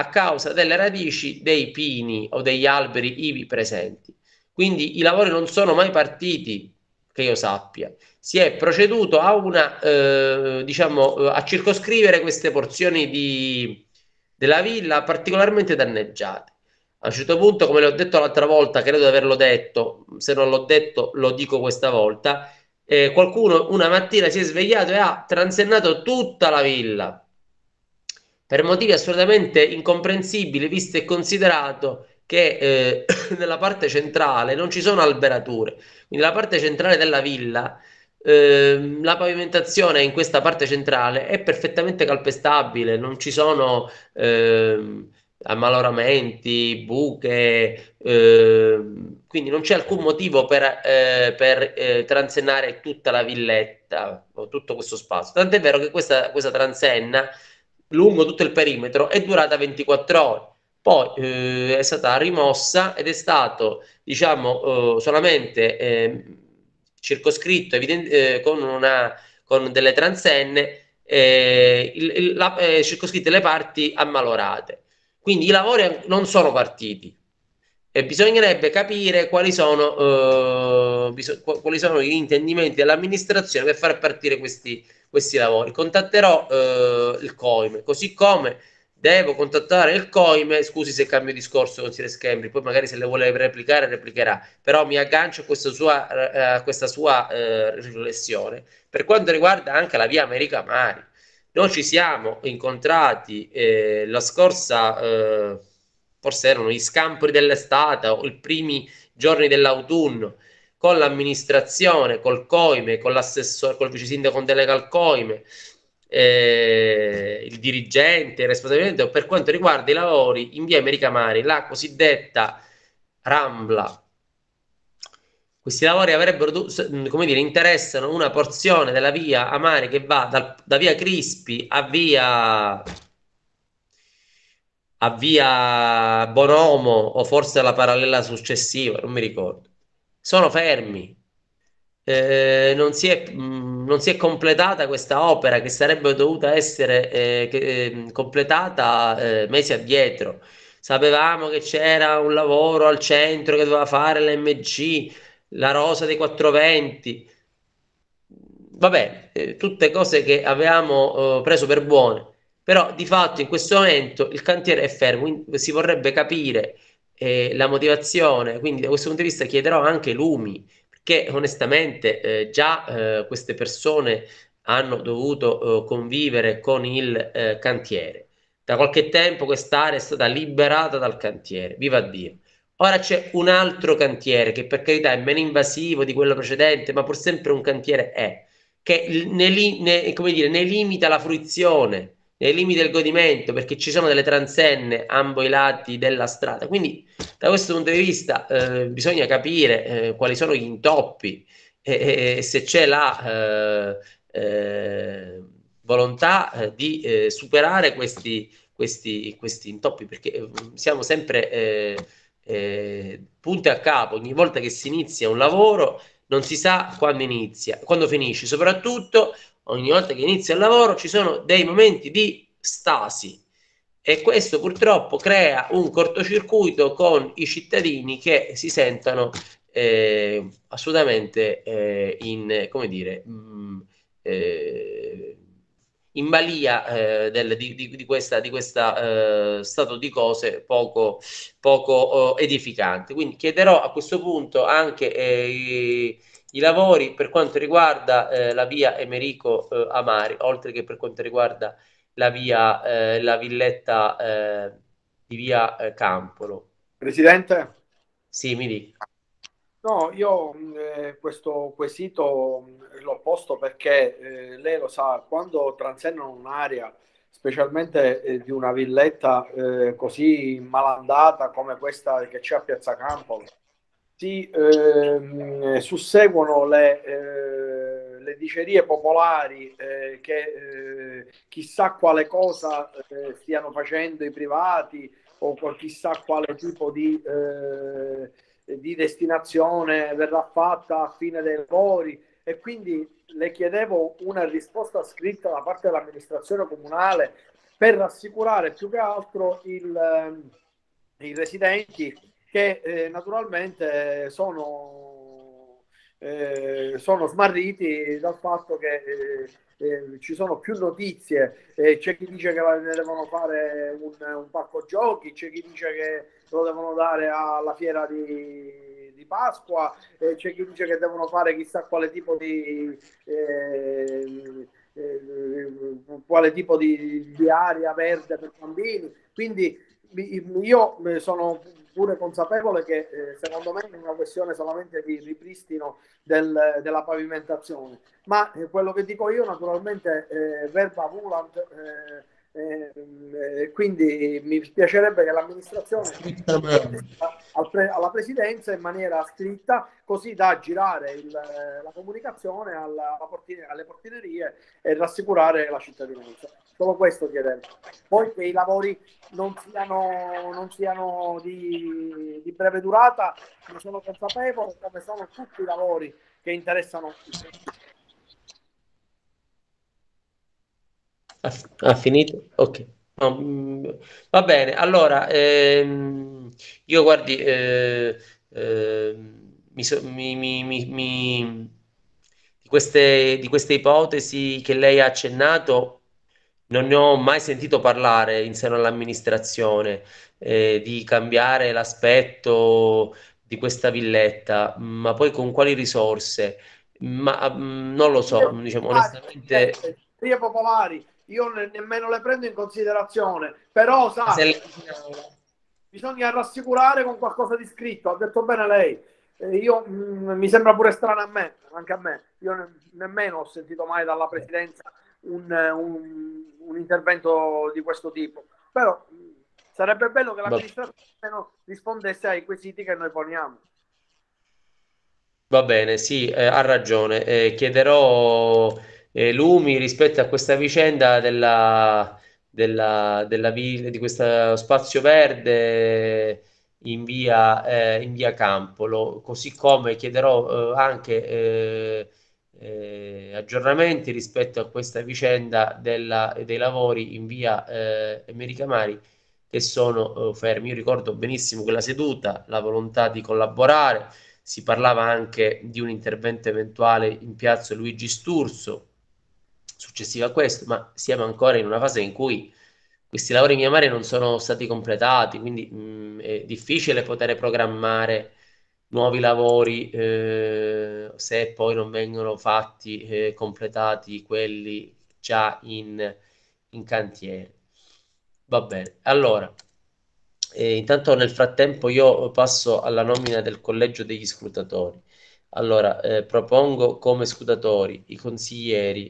a causa delle radici dei pini o degli alberi ivi presenti. Quindi i lavori non sono mai partiti, che io sappia. Si è proceduto a, una, eh, diciamo, eh, a circoscrivere queste porzioni di, della villa particolarmente danneggiate. A un certo punto, come l'ho detto l'altra volta, credo di averlo detto, se non l'ho detto lo dico questa volta, eh, qualcuno una mattina si è svegliato e ha transennato tutta la villa per motivi assolutamente incomprensibili, visto e considerato che eh, nella parte centrale non ci sono alberature, quindi la parte centrale della villa, eh, la pavimentazione in questa parte centrale è perfettamente calpestabile, non ci sono eh, ammaloramenti, buche, ehm, quindi non c'è alcun motivo per, eh, per eh, transennare tutta la villetta o tutto questo spazio. Tant'è vero che questa, questa transenna lungo tutto il perimetro è durata 24 ore. Poi eh, è stata rimossa ed è stato, diciamo, eh, solamente ehm, eh, circoscritto evident- con, una, con, delle transenne, eh, il, il, la, eh, circoscritte le parti ammalorate. Quindi i lavori non sono partiti. E bisognerebbe capire quali sono, eh, biso- quali sono gli intendimenti dell'amministrazione per far partire questi lavori questi lavori. Contatterò eh, il COIME, così come devo contattare il COIME, scusi se cambio discorso con Sire Schembri, poi magari se le vuole replicare replicherà, però mi aggancio a questa sua, eh, a questa sua eh, riflessione per quanto riguarda anche la via America Mari. Noi ci siamo incontrati eh, la scorsa, eh, forse erano gli scampoli dell'estate o i primi giorni dell'autunno, con l'amministrazione, col COIME, con l'assessore, col vice sindaco con delega al COIME, eh, il dirigente, il responsabile, per quanto riguarda i lavori in via America Mari, la cosiddetta Rambla. Questi lavori avrebbero, mm, come dire, interessano una porzione della via Amari che va dal, da via Crispi a via a via Bonomo o forse alla parallela successiva, non mi ricordo sono fermi. Eh, non, si è, mh, mm, non, si è, completata questa opera che sarebbe dovuta essere eh, che, ehm, completata eh, mesi addietro. Sapevamo che c'era un lavoro al centro che doveva fare l'MG, la rosa dei 420. Vabbè, eh, tutte cose che avevamo eh, preso per buone però di fatto in questo momento il cantiere è fermo, si vorrebbe capire eh, la motivazione, quindi da questo punto di vista chiederò anche lumi, perché onestamente eh, già eh, queste persone hanno dovuto eh, convivere con il eh, cantiere. Da qualche tempo quest'area è stata liberata dal cantiere, viva Dio. Ora c'è un altro cantiere che per carità è meno invasivo di quello precedente, ma pur sempre un cantiere è, che ne, li, ne, dire, ne limita la fruizione nei limiti del godimento, perché ci sono delle transenne ambo i lati della strada. Quindi, da questo punto di vista, eh, bisogna capire eh, quali sono gli intoppi e, e se c'è la eh, eh volontà eh, di eh, superare questi, questi, questi, intoppi, perché siamo sempre punte a capo ogni volta che si inizia un lavoro. Non si sa quando inizia, quando finisce, soprattutto ogni volta che inizia il lavoro ci sono dei momenti di stasi e questo purtroppo crea un cortocircuito con i cittadini che si sentono eh, assolutamente eh, in, come dire, mh, mm, eh, in balia eh, del, di, di, di questo eh, stato di cose poco, poco oh, edificante. Quindi chiederò a questo punto anche eh, i lavori per quanto riguarda eh, la via Emerico eh, Amari, oltre che per quanto riguarda la via eh, la villetta eh, di via eh, Campolo. Presidente? Sì, mi dica. No, io mh, eh, questo quesito l'ho posto perché lei lo sa, quando transennano un'area, specialmente di una villetta così malandata come questa che c'è a Piazza Campolo, si ehm, eh, susseguono le, eh, le, dicerie popolari eh, che eh, chissà quale cosa eh, stiano facendo i privati o chissà quale tipo di, eh, di destinazione verrà fatta a fine dei lavori e quindi le chiedevo una risposta scritta da parte dell'amministrazione comunale per rassicurare più che altro ehm, i residenti che eh, naturalmente sono, eh, sono, smarriti dal fatto che eh, eh ci sono più notizie, eh, c'è chi dice che ne devono fare un, un parco giochi, c'è chi dice che lo devono dare alla fiera di, di Pasqua, eh, c'è chi dice che devono fare chissà quale tipo di... quale tipo di, di, di verde per bambini quindi io eh, sono pure consapevole che eh, secondo me è una questione solamente di ripristino del, della pavimentazione, ma eh, quello che dico io naturalmente eh, verba volant, quindi mi piacerebbe che l'amministrazione al alla presidenza in maniera scritta così da girare il, la comunicazione alla, alla portine, alle portinerie e rassicurare la cittadinanza. Solo questo chiedevo. Poi che i lavori non siano, non siano di, di, breve durata, ne sono consapevole come sono tutti i lavori che interessano. Ha, finito? Ok. No, mm, va bene, allora ehm, io guardi, eh, eh, mi, so, mi, mi, mi, di, queste, di queste ipotesi che lei ha accennato, non ne ho mai sentito parlare in seno all'amministrazione eh, di cambiare l'aspetto di questa villetta, ma poi con quali risorse? Ma mh, ah, mm, non lo so, diciamo onestamente. Vie cioè, popolari, io ne- nemmeno le prendo in considerazione, però sa, bisogna rassicurare con qualcosa di scritto, ha detto bene lei. Eh, io, mh, mm, mi sembra pure strano a me, anche a me, io ne- nemmeno ho sentito mai dalla presidenza un, un un intervento di questo tipo. Però sarebbe bello che l'amministrazione rispondesse ai quesiti che noi poniamo. Va bene, sì, eh, ha ragione. Eh, chiederò eh, lumi rispetto a questa vicenda della, della, della di questo spazio verde in via, eh, in via Campolo, così come chiederò eh, anche eh, eh, aggiornamenti rispetto a questa vicenda della, dei lavori in via eh, America Mari che sono eh, fermi. Io ricordo benissimo quella seduta, la volontà di collaborare, si parlava anche di un intervento eventuale in piazza Luigi Sturzo, successivo a questo, ma siamo ancora in una fase in cui questi lavori in via Mari non sono stati completati, quindi mh, mm, è difficile poter programmare nuovi lavori, eh, se poi non vengono fatti, eh, completati quelli già in, in, cantiere. Va bene, allora, eh, intanto nel frattempo io passo alla nomina del collegio degli scrutatori. Allora, eh, propongo come scrutatori i consiglieri.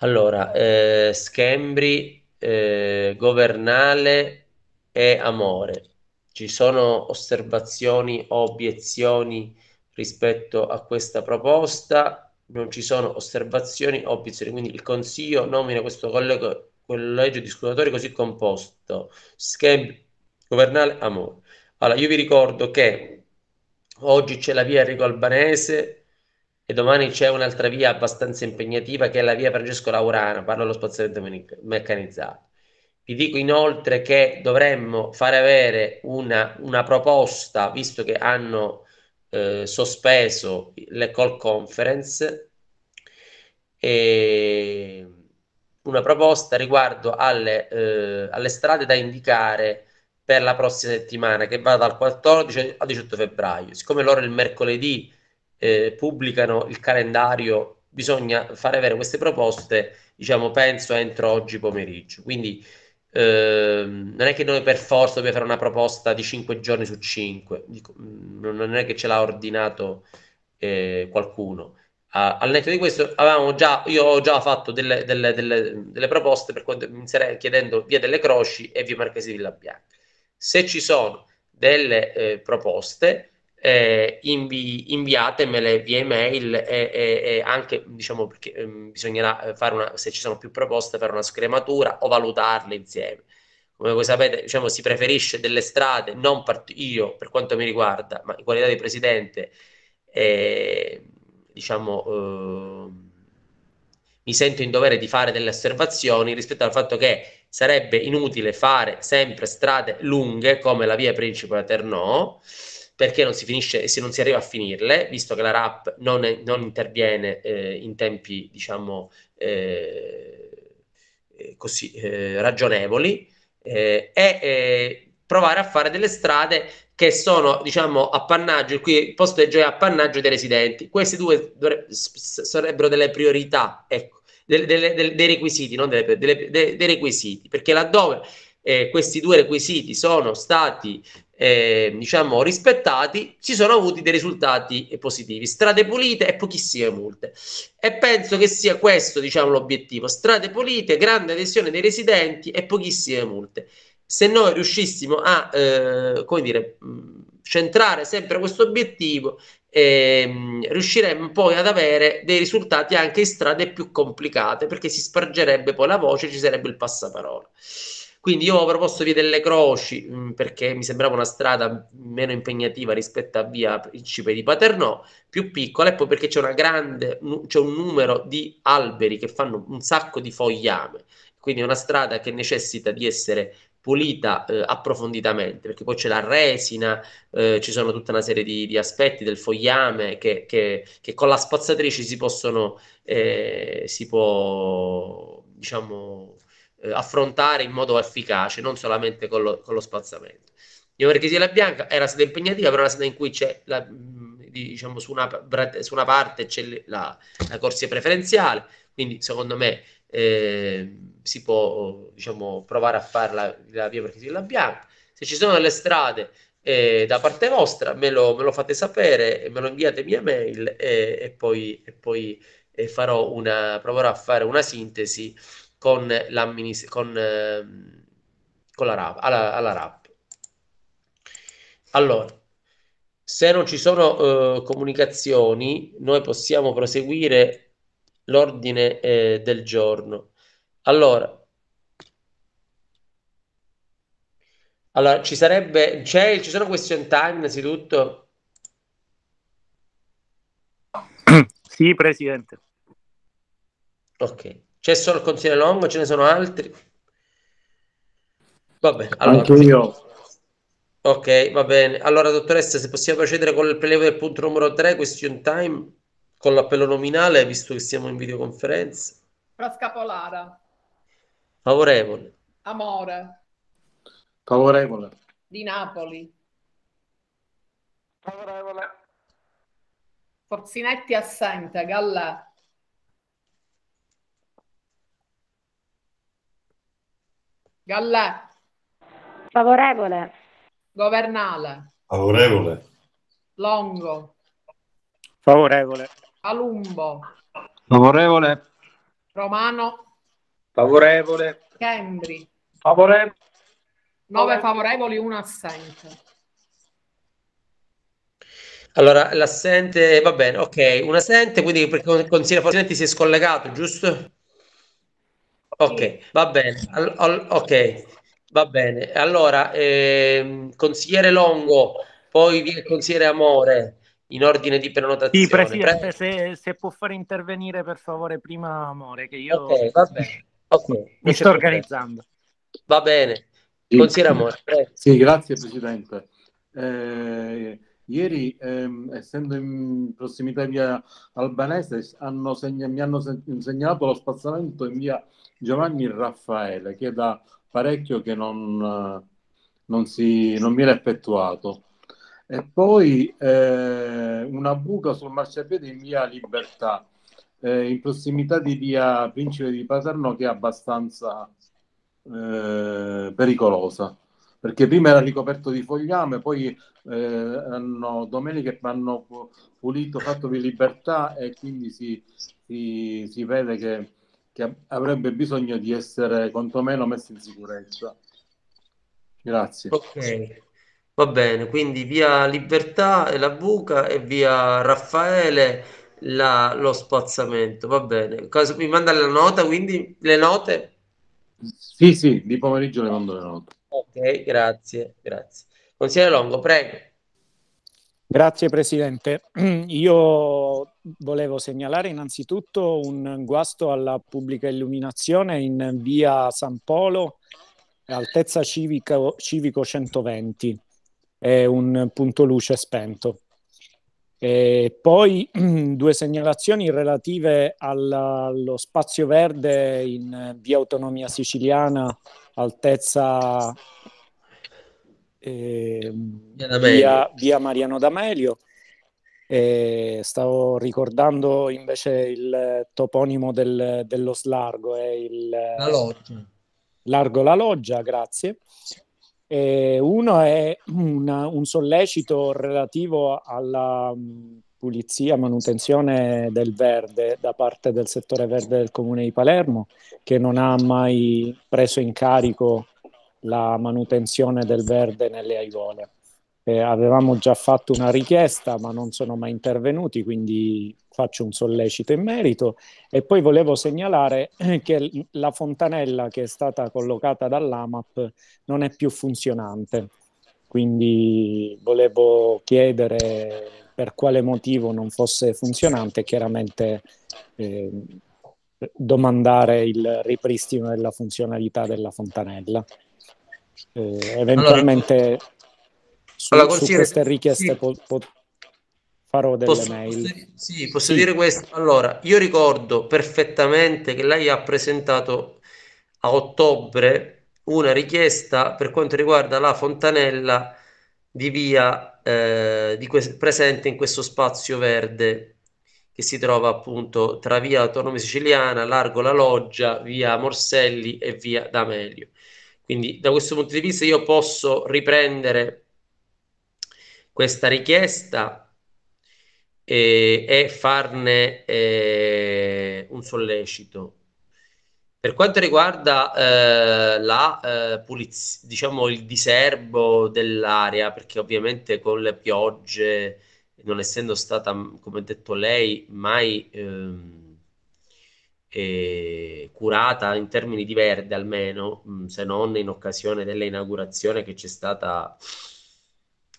Allora, eh, Schembri, eh, Governale e Amore. Ci sono osservazioni o obiezioni rispetto a questa proposta? Non ci sono osservazioni o obiezioni, quindi il Consiglio nomina questo collego, collegio di scrutatori così composto. Schema governale Amore. Allora, io vi ricordo che oggi c'è la via Enrico Albanese e domani c'è un'altra via abbastanza impegnativa che è la via Francesco Laurana, parlo dello spazzamento meccanizzato. Vi dico inoltre che dovremmo fare avere una, una proposta, visto che hanno eh, sospeso le call conference, e una proposta riguardo alle, eh, alle strade da indicare per la prossima settimana, che va dal 14 al 18 febbraio. Siccome loro il mercoledì eh, pubblicano il calendario, bisogna fare avere queste proposte, diciamo, penso entro oggi pomeriggio. Quindi Ehm, non è che noi per forza dobbiamo fare una proposta di 5 giorni su 5, Dico, mm, non è che ce l'ha ordinato eh, qualcuno. Ah, al netto di questo, già, io ho già fatto delle, delle, delle, delle proposte per quanto mi sarei chiedendo via delle Croci e via Marchesi Villa Bianca. Se ci sono delle eh, proposte, eh, invi, inviatemele via email e, e, e anche diciamo perché ehm, eh, bisognerà fare una, se ci sono più proposte, fare una scrematura o valutarle insieme. Come voi sapete, diciamo, si preferisce delle strade, non part- io per quanto mi riguarda, ma in qualità di presidente, eh, diciamo, ehm, mi sento in dovere di fare delle osservazioni rispetto al fatto che sarebbe inutile fare sempre strade lunghe come la via principale Ternò, perché non si finisce e se non si arriva a finirle, visto che la RAP non, è, non interviene eh, in tempi, diciamo, eh, eh così eh, ragionevoli, eh, e eh, provare a fare delle strade che sono, diciamo, appannaggio, qui il posto è già appannaggio dei residenti. Queste due sarebbero delle priorità, ecco, delle, delle, delle, dei requisiti, non delle, dei requisiti, perché laddove eh, questi due requisiti sono stati eh, diciamo, rispettati, si sono avuti dei risultati positivi, strade pulite e pochissime multe. E penso che sia questo diciamo, l'obiettivo, strade pulite, grande adesione dei residenti e pochissime multe. Se noi riuscissimo a, eh, come dire, mm, centrare sempre questo obiettivo, eh, riusciremmo poi ad avere dei risultati anche in strade più complicate, perché si spargerebbe poi la voce, ci sarebbe il passaparola. Quindi io ho proposto Via delle Croci mh, mm, perché mi sembrava una strada meno impegnativa rispetto a Via Principe di Paternò, più piccola, e poi perché c'è, grande, c'è un numero di alberi che fanno un sacco di fogliame. Quindi è una strada che necessita di essere pulita eh, approfonditamente, perché poi c'è la resina, eh, ci sono tutta una serie di, di aspetti del fogliame che, che, che, con la spazzatrice si possono, eh, si può, diciamo, eh, affrontare in modo efficace, non solamente con lo, con lo spazzamento. la Bianca è una sede impegnativa, però è una sede in cui c'è la, diciamo su una, su una, parte c'è la, la corsia preferenziale, quindi secondo me eh, si può diciamo, provare a fare la, la via la Bianca. Se ci sono delle strade eh, da parte vostra me lo, me lo, fate sapere, me lo inviate via mail e, e poi, e poi eh, farò una, proverò a fare una sintesi con, con, eh, con la RAP, alla, alla RAP. Allora, se non ci sono eh, comunicazioni, noi possiamo proseguire l'ordine eh, del giorno. Allora, allora ci sarebbe, c'è, ci sono question time innanzitutto? Sì, Presidente. Ok. C'è solo il consigliere Longo, ce ne sono altri? Va bene, allora... Anche io. Ok, va bene. Allora, dottoressa, se possiamo procedere con il prelievo del punto numero 3, question time, con l'appello nominale, visto che siamo in videoconferenza. Frascapolara. Favorevole. Amore. Favorevole. Di Napoli. Favorevole. Forzinetti assente, Gallà. Gallè. Favorevole. Governale. Favorevole. Longo. Favorevole. Palumbo. Favorevole. Romano. Favorevole. Cambri. Favorevole. Nove favorevoli, uno assente. Allora, l'assente, va bene, ok, un assente, quindi il consiglio Fortunati si è scollegato, giusto? Ok, va bene. All- all- ok, va bene. Allora, ehm, consigliere Longo, poi il consigliere Amore, in ordine di prenotazione. Sì, Presidente, Pre- se, se, può fare intervenire per favore prima Amore, che io okay, va bene. Okay. mi sto organizzando. Va bene. Consigliere Amore, prego. Sì, grazie Presidente. Eh, Ieri, ehm, essendo in prossimità via Albanese, hanno segna- mi hanno se- segnalato lo spazzamento in via Giovanni Raffaele, che è da parecchio che non, eh, non, si, non viene effettuato. E poi eh, una buca sul marciapiede in via Libertà, eh, in prossimità di via Principe di Paterno, che è abbastanza eh, pericolosa perché prima era ricoperto di fogliame, poi eh, hanno, domenica hanno pulito, fatto di libertà e quindi si, si, si vede che che avrebbe bisogno di essere quantomeno messa in sicurezza. Grazie. Ok, va bene, quindi via Libertà e la buca e via Raffaele la, lo spazzamento, va bene. Cosa, mi manda la nota, quindi le note? Sì, sì, di pomeriggio le mando le note. Ok, grazie, grazie. Consigliere Longo, prego. Grazie Presidente. Io volevo segnalare innanzitutto un guasto alla pubblica illuminazione in via San Polo, altezza civico, civico 120, è un punto luce spento. E poi due segnalazioni relative alla, allo spazio verde in via Autonomia Siciliana, altezza eh, via, via, Mariano D'Amelio. Eh, stavo ricordando invece il toponimo del, dello slargo, eh, il, la loggia. Largo la loggia, grazie. Eh, uno è una, un sollecito relativo alla mm, pulizia, manutenzione del verde da parte del settore verde del comune di Palermo, che non ha mai preso in carico la manutenzione del verde nelle aiuole. Eh, avevamo già fatto una richiesta, ma non sono mai intervenuti, quindi faccio un sollecito in merito. E poi volevo segnalare che la fontanella che è stata collocata dall'AMAP non è più funzionante. Quindi volevo chiedere per quale motivo non fosse funzionante, chiaramente eh, domandare il ripristino della funzionalità della fontanella. Eh, eventualmente allora, su, allora, su queste richieste sì. po, po, farò delle posso, mail. Posso, sì, posso sì. dire questo. Allora, io ricordo perfettamente che lei ha presentato a ottobre una richiesta per quanto riguarda la fontanella di via eh, di que- presente in questo spazio verde che si trova appunto tra via Autonoma Siciliana, Largo la Loggia, via Morselli e via D'Amelio. Quindi da questo punto di vista io posso riprendere questa richiesta e, e farne eh, un sollecito. Per quanto riguarda eh, la eh, pulizia, diciamo il diserbo dell'aria, perché ovviamente con le piogge, non essendo stata, come ha detto lei, mai... Ehm, curata in termini di verde almeno, mm, se non in occasione dell'inaugurazione che c'è stata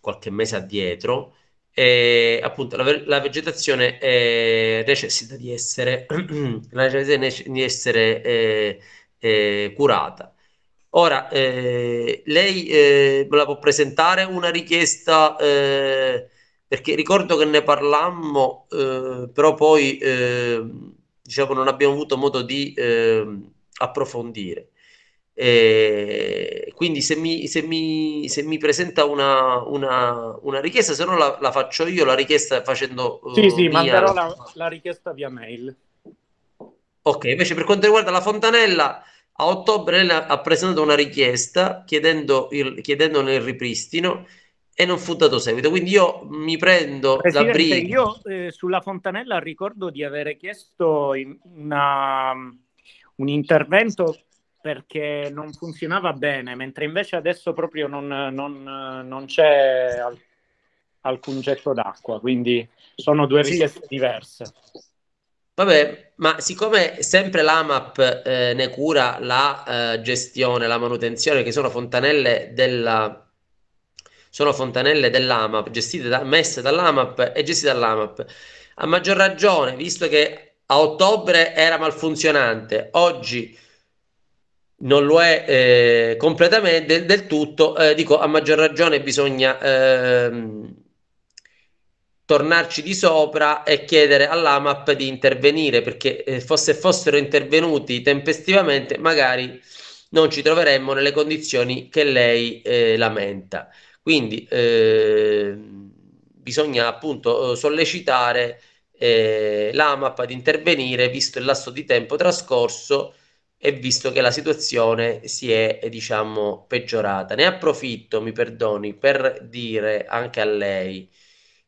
qualche mese addietro. E, appunto la, la vegetazione eh, necessita di essere, necessita di essere eh, eh, curata. Ora, eh, lei eh, me la può presentare una richiesta, eh, perché ricordo che ne parlammo, però poi diciamo, non abbiamo avuto modo di eh, approfondire. E quindi se mi, se mi, se mi presenta una, una, una, richiesta, se no la, la, faccio io la richiesta facendo... Oh, sì, uh, sì, manderò la, la richiesta via mail. Ok, invece per quanto riguarda la Fontanella, a ottobre ha presentato una richiesta chiedendo il, chiedendone il ripristino e non fu dato seguito. Quindi io mi prendo Presidente, la briga. Io eh, sulla Fontanella ricordo di avere chiesto una, mm, un intervento perché non funzionava bene, mentre invece adesso proprio non, non, non c'è al, alcun getto d'acqua, quindi sono due richieste sì. diverse. Vabbè, ma siccome sempre l'AMAP eh, ne cura la eh, gestione, la manutenzione, che sono fontanelle della sono fontanelle dell'AMAP, gestite da, messe dall'AMAP e gestite dall'AMAP. A maggior ragione, visto che a ottobre era malfunzionante, oggi non lo è eh, completamente del, del tutto, eh, dico a maggior ragione bisogna eh, tornarci di sopra e chiedere all'AMAP di intervenire perché eh, se fossero intervenuti tempestivamente magari non ci troveremmo nelle condizioni che lei eh, lamenta. Quindi eh, bisogna appunto eh, sollecitare eh, l'AMAP ad intervenire visto il lasso di tempo trascorso e visto che la situazione si è diciamo peggiorata. Ne approfitto, mi perdoni, per dire anche a lei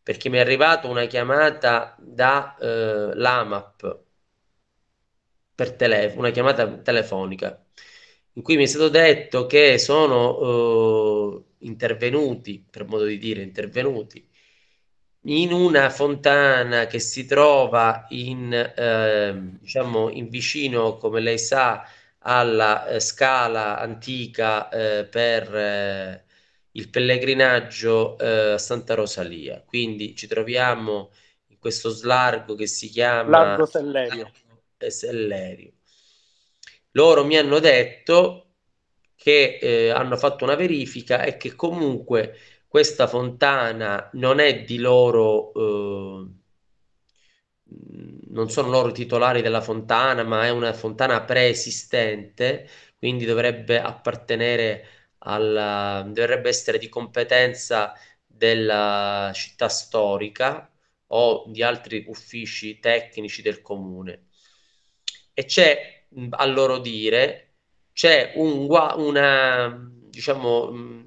perché mi è arrivata una chiamata dall'AMAP eh, per telefono, una chiamata telefonica in cui mi è stato detto che sono eh, intervenuti, per modo di dire, intervenuti in una fontana che si trova in, eh, diciamo, in vicino, come lei sa, alla eh, scala antica eh, per eh, il pellegrinaggio eh, a Santa Rosalia. Quindi ci troviamo in questo slargo che si chiama Largo Sellerio. Sellerio. Loro mi hanno detto che eh, hanno fatto una verifica e che comunque questa fontana non è di loro, eh, non sono loro titolari della fontana, ma è una fontana preesistente, quindi dovrebbe appartenere alla, dovrebbe essere di competenza della città storica o di altri uffici tecnici del comune. E c'è, a loro dire, c'è un, una, diciamo, mm,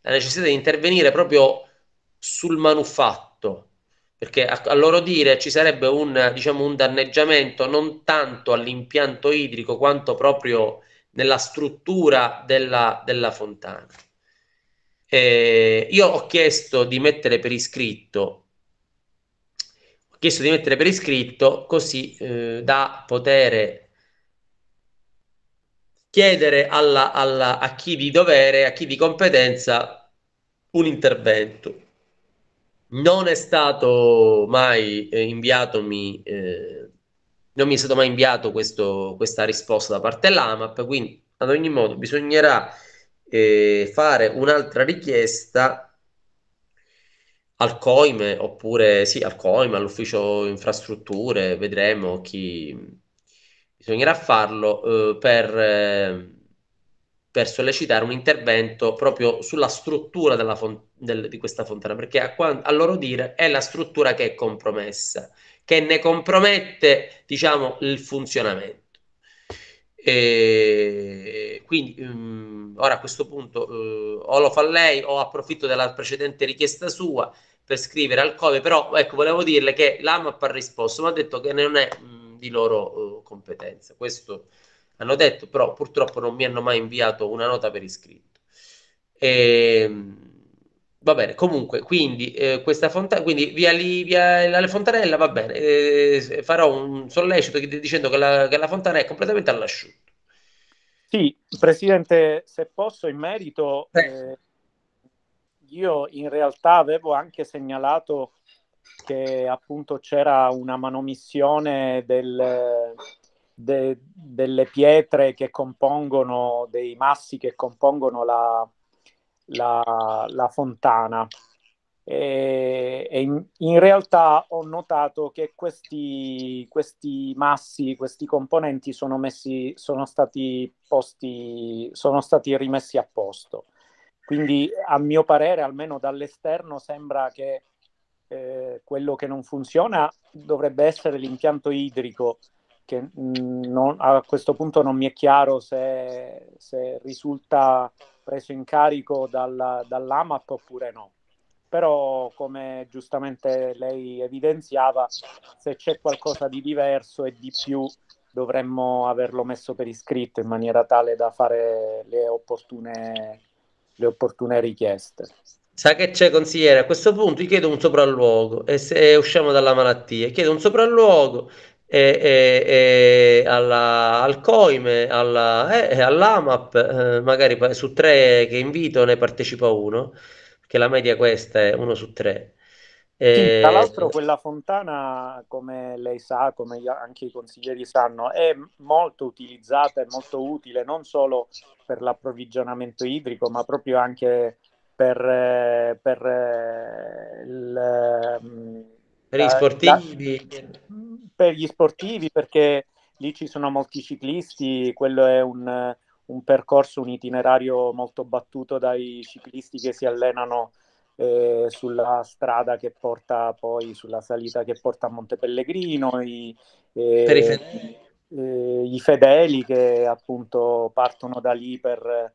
la necessità di intervenire proprio sul manufatto, perché a, a loro dire ci sarebbe un, diciamo, un danneggiamento non tanto all'impianto idrico quanto proprio nella struttura della, della fontana. E io ho chiesto di mettere per iscritto, ho chiesto di mettere per iscritto così eh, da poter chiedere alla, alla, a chi di dovere, a chi di competenza, un intervento. Non è stato mai eh, inviatomi, eh, non mi è stato mai inviato questo, questa risposta da parte dell'AMAP, quindi ad ogni modo bisognerà eh, fare un'altra richiesta al COIME oppure sì, al COIME, all'ufficio infrastrutture, vedremo chi, bisognerà farlo eh, per, eh, per, sollecitare un intervento proprio sulla struttura font- del, di questa fontana, perché a, quant- a, loro dire è la struttura che è compromessa, che ne compromette diciamo, il funzionamento. E quindi um, ora a questo punto uh, o lo fa lei o approfitto della precedente richiesta sua per scrivere al COVE, però ecco volevo dirle che l'AMAP ha risposto, ma ha detto che non è mh, mm, di loro... Uh, competenza. Questo hanno detto, però purtroppo non mi hanno mai inviato una nota per iscritto. E, ehm, va bene, comunque, quindi eh, questa fontana, quindi via, lì, via la Fontanella, va bene, eh, farò un sollecito dicendo che la, che la fontana è completamente all'asciutto. Sì, Presidente, se posso, in merito, eh, io in realtà avevo anche segnalato che appunto c'era una manomissione del, de, delle pietre che compongono, dei massi che compongono la, la, la fontana. E, e in, in, realtà ho notato che questi, questi massi, questi componenti sono, messi, sono, stati posti, sono stati rimessi a posto. Quindi, a mio parere, almeno dall'esterno, sembra che eh, quello che non funziona dovrebbe essere l'impianto idrico, che mm, non, a questo punto non mi è chiaro se, se risulta preso in carico dal, dall'AMAP oppure no. Però, come giustamente lei evidenziava, se c'è qualcosa di diverso e di più dovremmo averlo messo per iscritto in maniera tale da fare le opportune, le opportune richieste. Sa che c'è, consigliere? A questo punto gli chiedo un sopralluogo e, se, e usciamo dalla malattia. Chiedo un sopralluogo e, e, alla, al COIME, alla, eh, all'AMAP, eh, magari su tre che invito ne partecipa uno, perché la media questa è uno su tre. Sì, tra eh, l'altro quella fontana, come lei sa, come anche i consiglieri sanno, è molto utilizzata è molto utile non solo per l'approvvigionamento idrico, ma proprio anche per, eh, per, eh, il, ehm, per gli eh, sportivi. La, per gli sportivi perché lì ci sono molti ciclisti, quello è un, un percorso, un itinerario molto battuto dai ciclisti che si allenano eh, sulla strada che porta poi sulla salita che porta a Monte Pellegrino, i, eh, per i fedeli. Eh, i fedeli che appunto partono da lì per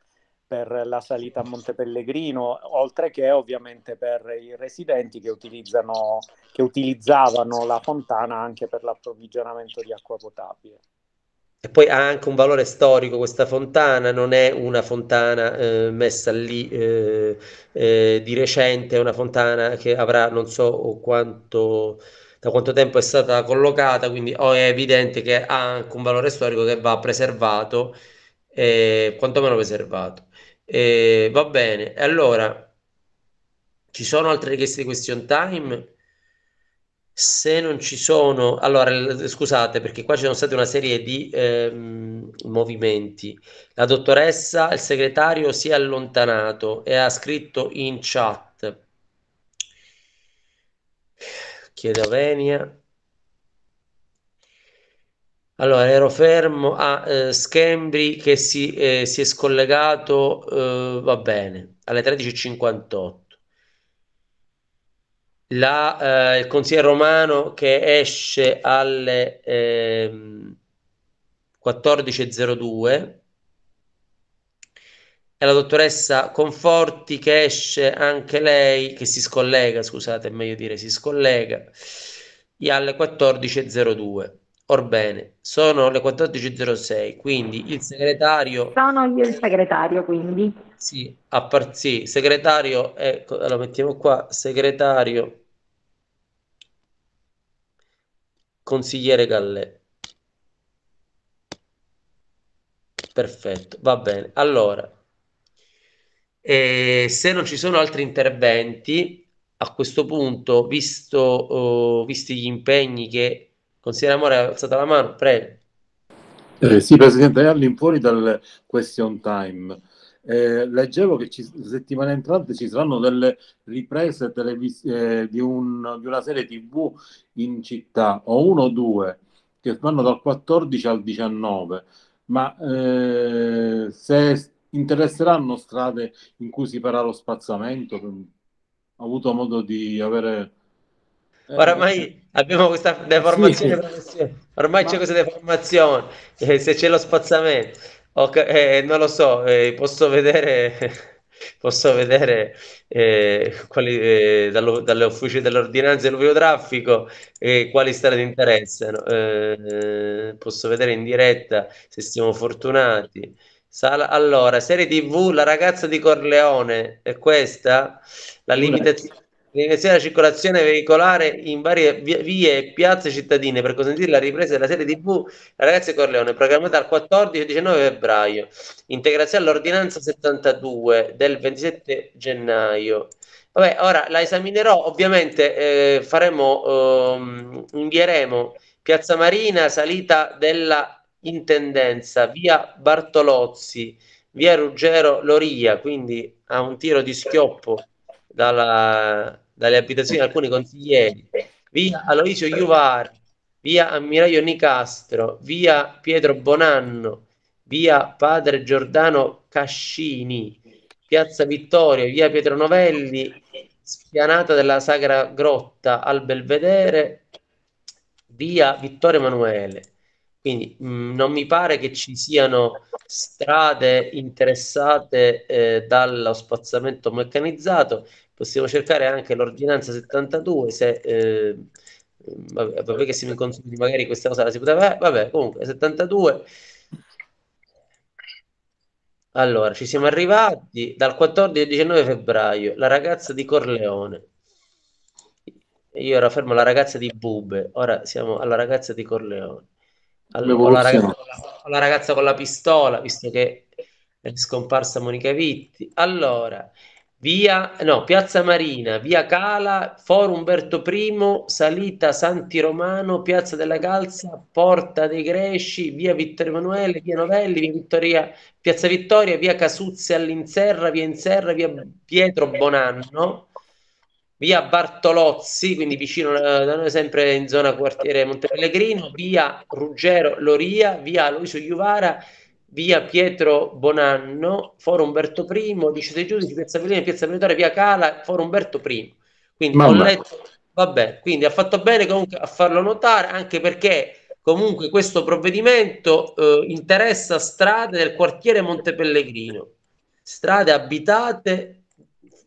per la salita a Monte Pellegrino, oltre che ovviamente per i residenti che, che utilizzavano la fontana anche per l'approvvigionamento di acqua potabile. E poi ha anche un valore storico questa fontana, non è una fontana eh, messa lì eh, eh, di recente, è una fontana che avrà non so quanto, da quanto tempo è stata collocata, quindi oh, è evidente che ha anche un valore storico che va preservato, eh, quantomeno preservato. E va bene, allora ci sono altre richieste di question time? Se non ci sono, allora scusate perché qua ci sono state una serie di ehm, movimenti. La dottoressa, il segretario si è allontanato e ha scritto in chat. Chiedo a Venia. Allora, ero fermo a eh, Schembri che si, eh, si è scollegato, eh, va bene, alle 13.58. La, eh, il consigliere romano che esce alle 14.02 ehm, e la dottoressa Conforti che esce anche lei, che si scollega, scusate, è meglio dire si scollega, alle 14.02. Orbene, sono le 14.06, quindi il segretario... Sono io il segretario, quindi. Sì, a par- sì, segretario, ecco, lo mettiamo qua, segretario, consigliere Gallè. Perfetto, va bene. Allora, eh, se non ci sono altri interventi, a questo punto, visto, oh, visti gli impegni che Consigliere Amore, ha alzato la mano, prego. Eh, sì, Presidente, all'infuori dal question time. Eh, leggevo che ci, settimana entrante ci saranno delle riprese televis- eh, di, un, di, una serie tv in città, o uno o due, che vanno dal 14 al 19, ma eh, se interesseranno strade in cui si farà lo spazzamento, ho avuto modo di avere eh, Oramai abbiamo questa eh, deformazione sì. professionale, ormai Ma... c'è questa deformazione, eh, se c'è lo spazzamento, okay, eh, non lo so, eh, posso vedere... Posso vedere eh, quali, dallo, dalle uffici dell'ordinanza dell'oviodraffico eh, quali strade interessano. posso vedere in diretta se siamo fortunati. Sala, allora, serie TV La ragazza di Corleone è questa? La limitazione iniziare della circolazione veicolare in varie vie e piazze cittadine per consentire la ripresa della serie TV Ragazzi Corleone, programmata al 14 e 19 febbraio, integrazione all'ordinanza 72 del 27 gennaio. Vabbè, ora la esaminerò, ovviamente eh, faremo, ehm, invieremo Piazza Marina, salita della Intendenza, via Bartolozzi, via Ruggero Loria, quindi a un tiro di schioppo dalla, dalle abitazioni di alcuni consiglieri, via Aloisio Juvar, via Ammiraglio Nicastro, via Pietro Bonanno, via Padre Giordano Cascini, piazza Vittorio, via Pietro Novelli, spianata della Sacra Grotta al Belvedere, via Vittorio Emanuele. Quindi mh, mm, non mi pare che ci siano strade interessate eh, dallo spazzamento meccanizzato possiamo cercare anche l'ordinanza 72 se eh, vabbè, che se mi consumi magari questa cosa la si poteva vabbè comunque 72 allora ci siamo arrivati dal 14 al 19 febbraio la ragazza di Corleone io ero fermo alla ragazza di Bube ora siamo alla ragazza di Corleone allora, la ragazza, la ragazza con la pistola visto che è scomparsa Monica Vitti allora via, no, Piazza Marina, via Cala, Foro Umberto I, Salita Santi Romano, Piazza della Calza, Porta dei Gresci, via Vittorio Emanuele, via Novelli, via Vittoria, Piazza Vittoria, via Casuzzi all'Inserra, via Inserra, via Pietro Bonanno, via Bartolozzi, quindi vicino eh, da noi sempre in zona quartiere Monte Montepellegrino, via Ruggero Loria, via Luiso Iuvara, via Pietro Bonanno, foro Umberto I, 17 Giudici, piazza Bellina, piazza Militare, via Cala, foro Umberto I. Quindi Mamma. ho letto, vabbè, quindi ha fatto bene comunque a farlo notare, anche perché comunque questo provvedimento eh, interessa strade del quartiere Monte Pellegrino, strade abitate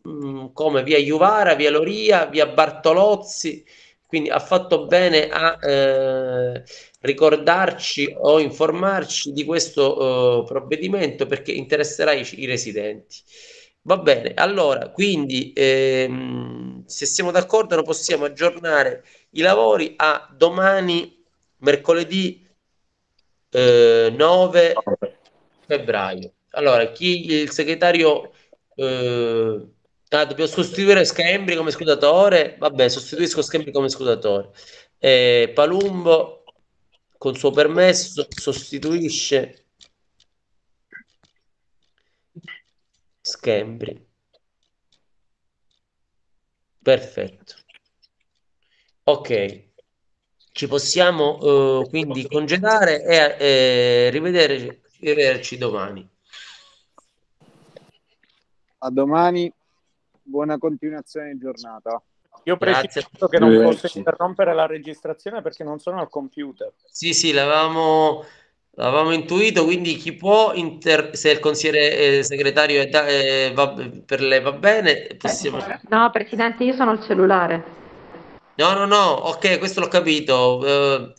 mh, mm, come via Juvara, via Loria, via Bartolozzi, quindi ha fatto bene a... Eh, ricordarci o informarci di questo eh, provvedimento perché interesserà i, i, residenti. Va bene, allora, quindi ehm, se siamo d'accordo non possiamo aggiornare i lavori a domani, mercoledì eh, 9 febbraio. Allora, chi il segretario... Eh, ah, dobbiamo sostituire Scambri come scrutatore? Vabbè, sostituisco Scambri come scudatore. Eh, Palumbo con suo permesso, sostituisce Schembri. Perfetto. Ok, ci possiamo eh, quindi congedare e eh, rivederci, rivederci domani. A domani, buona continuazione di giornata. Io preciso che non posso interrompere la registrazione perché non sono al computer. Sì, sì, l'avevamo, l'avevamo intuito, quindi chi può, inter- se il consigliere eh, segretario da- eh, va- per lei va bene, possiamo... No, Presidente, io sono al cellulare. No, no, no, ok, questo l'ho capito. Uh,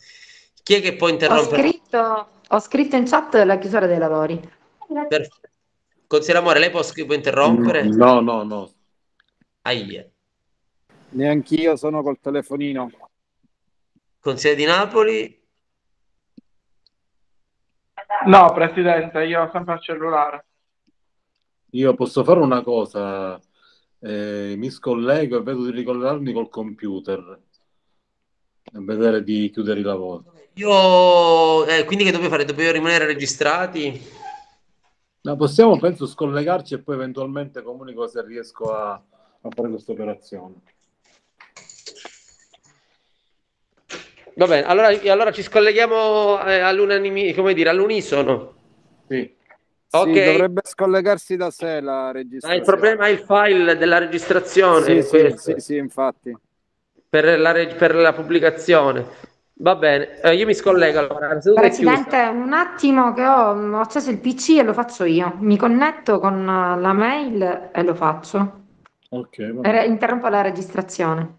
chi è che può interrompere? Ho scritto, ho scritto in chat la chiusura dei lavori. Per... Consigliere Amore, lei può, può interrompere? No, no, no. Aia. Neanch'io sono col telefonino. Consigliere di Napoli? No, Presidente, io ho sempre il cellulare. Io posso fare una cosa, eh, mi scollego e vedo di ricollegarmi col computer e vedere di chiudere i lavori. Io, eh, quindi che dobbiamo fare? Dobbiamo rimanere registrati? No, possiamo, penso, scollegarci e poi eventualmente comunico se riesco a, a fare questa operazione. Va bene, allora, allora ci scolleghiamo eh, come dire, all'unisono. Sì. Okay. Sì, dovrebbe scollegarsi da sé la registrazione. Ma il problema è il file della registrazione. Sì, sì, sì, infatti. Per la, reg- per la, pubblicazione. Va bene, eh, io mi scollego allora. Presidente, un attimo che ho, ho acceso il PC e lo faccio io. Mi connetto con la mail e lo faccio. Ok. Re- eh, interrompo la registrazione.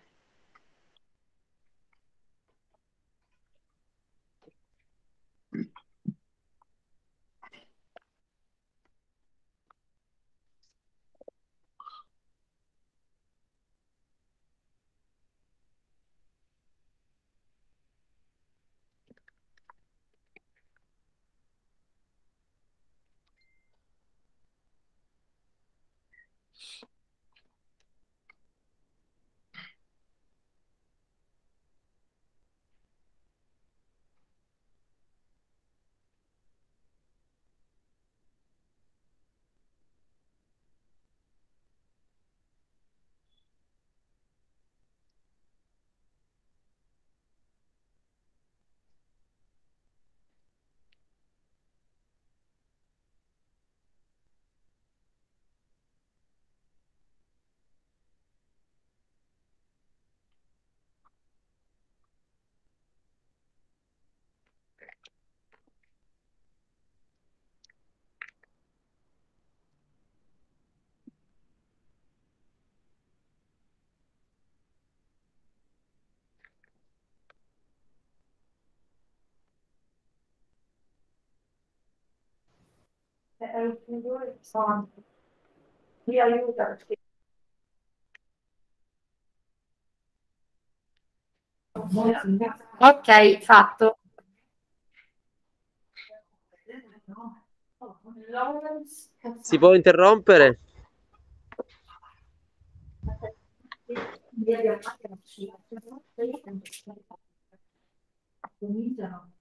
è un Signore santo, mi aiuta perché Ok, fatto. Si può interrompere? Cominciano.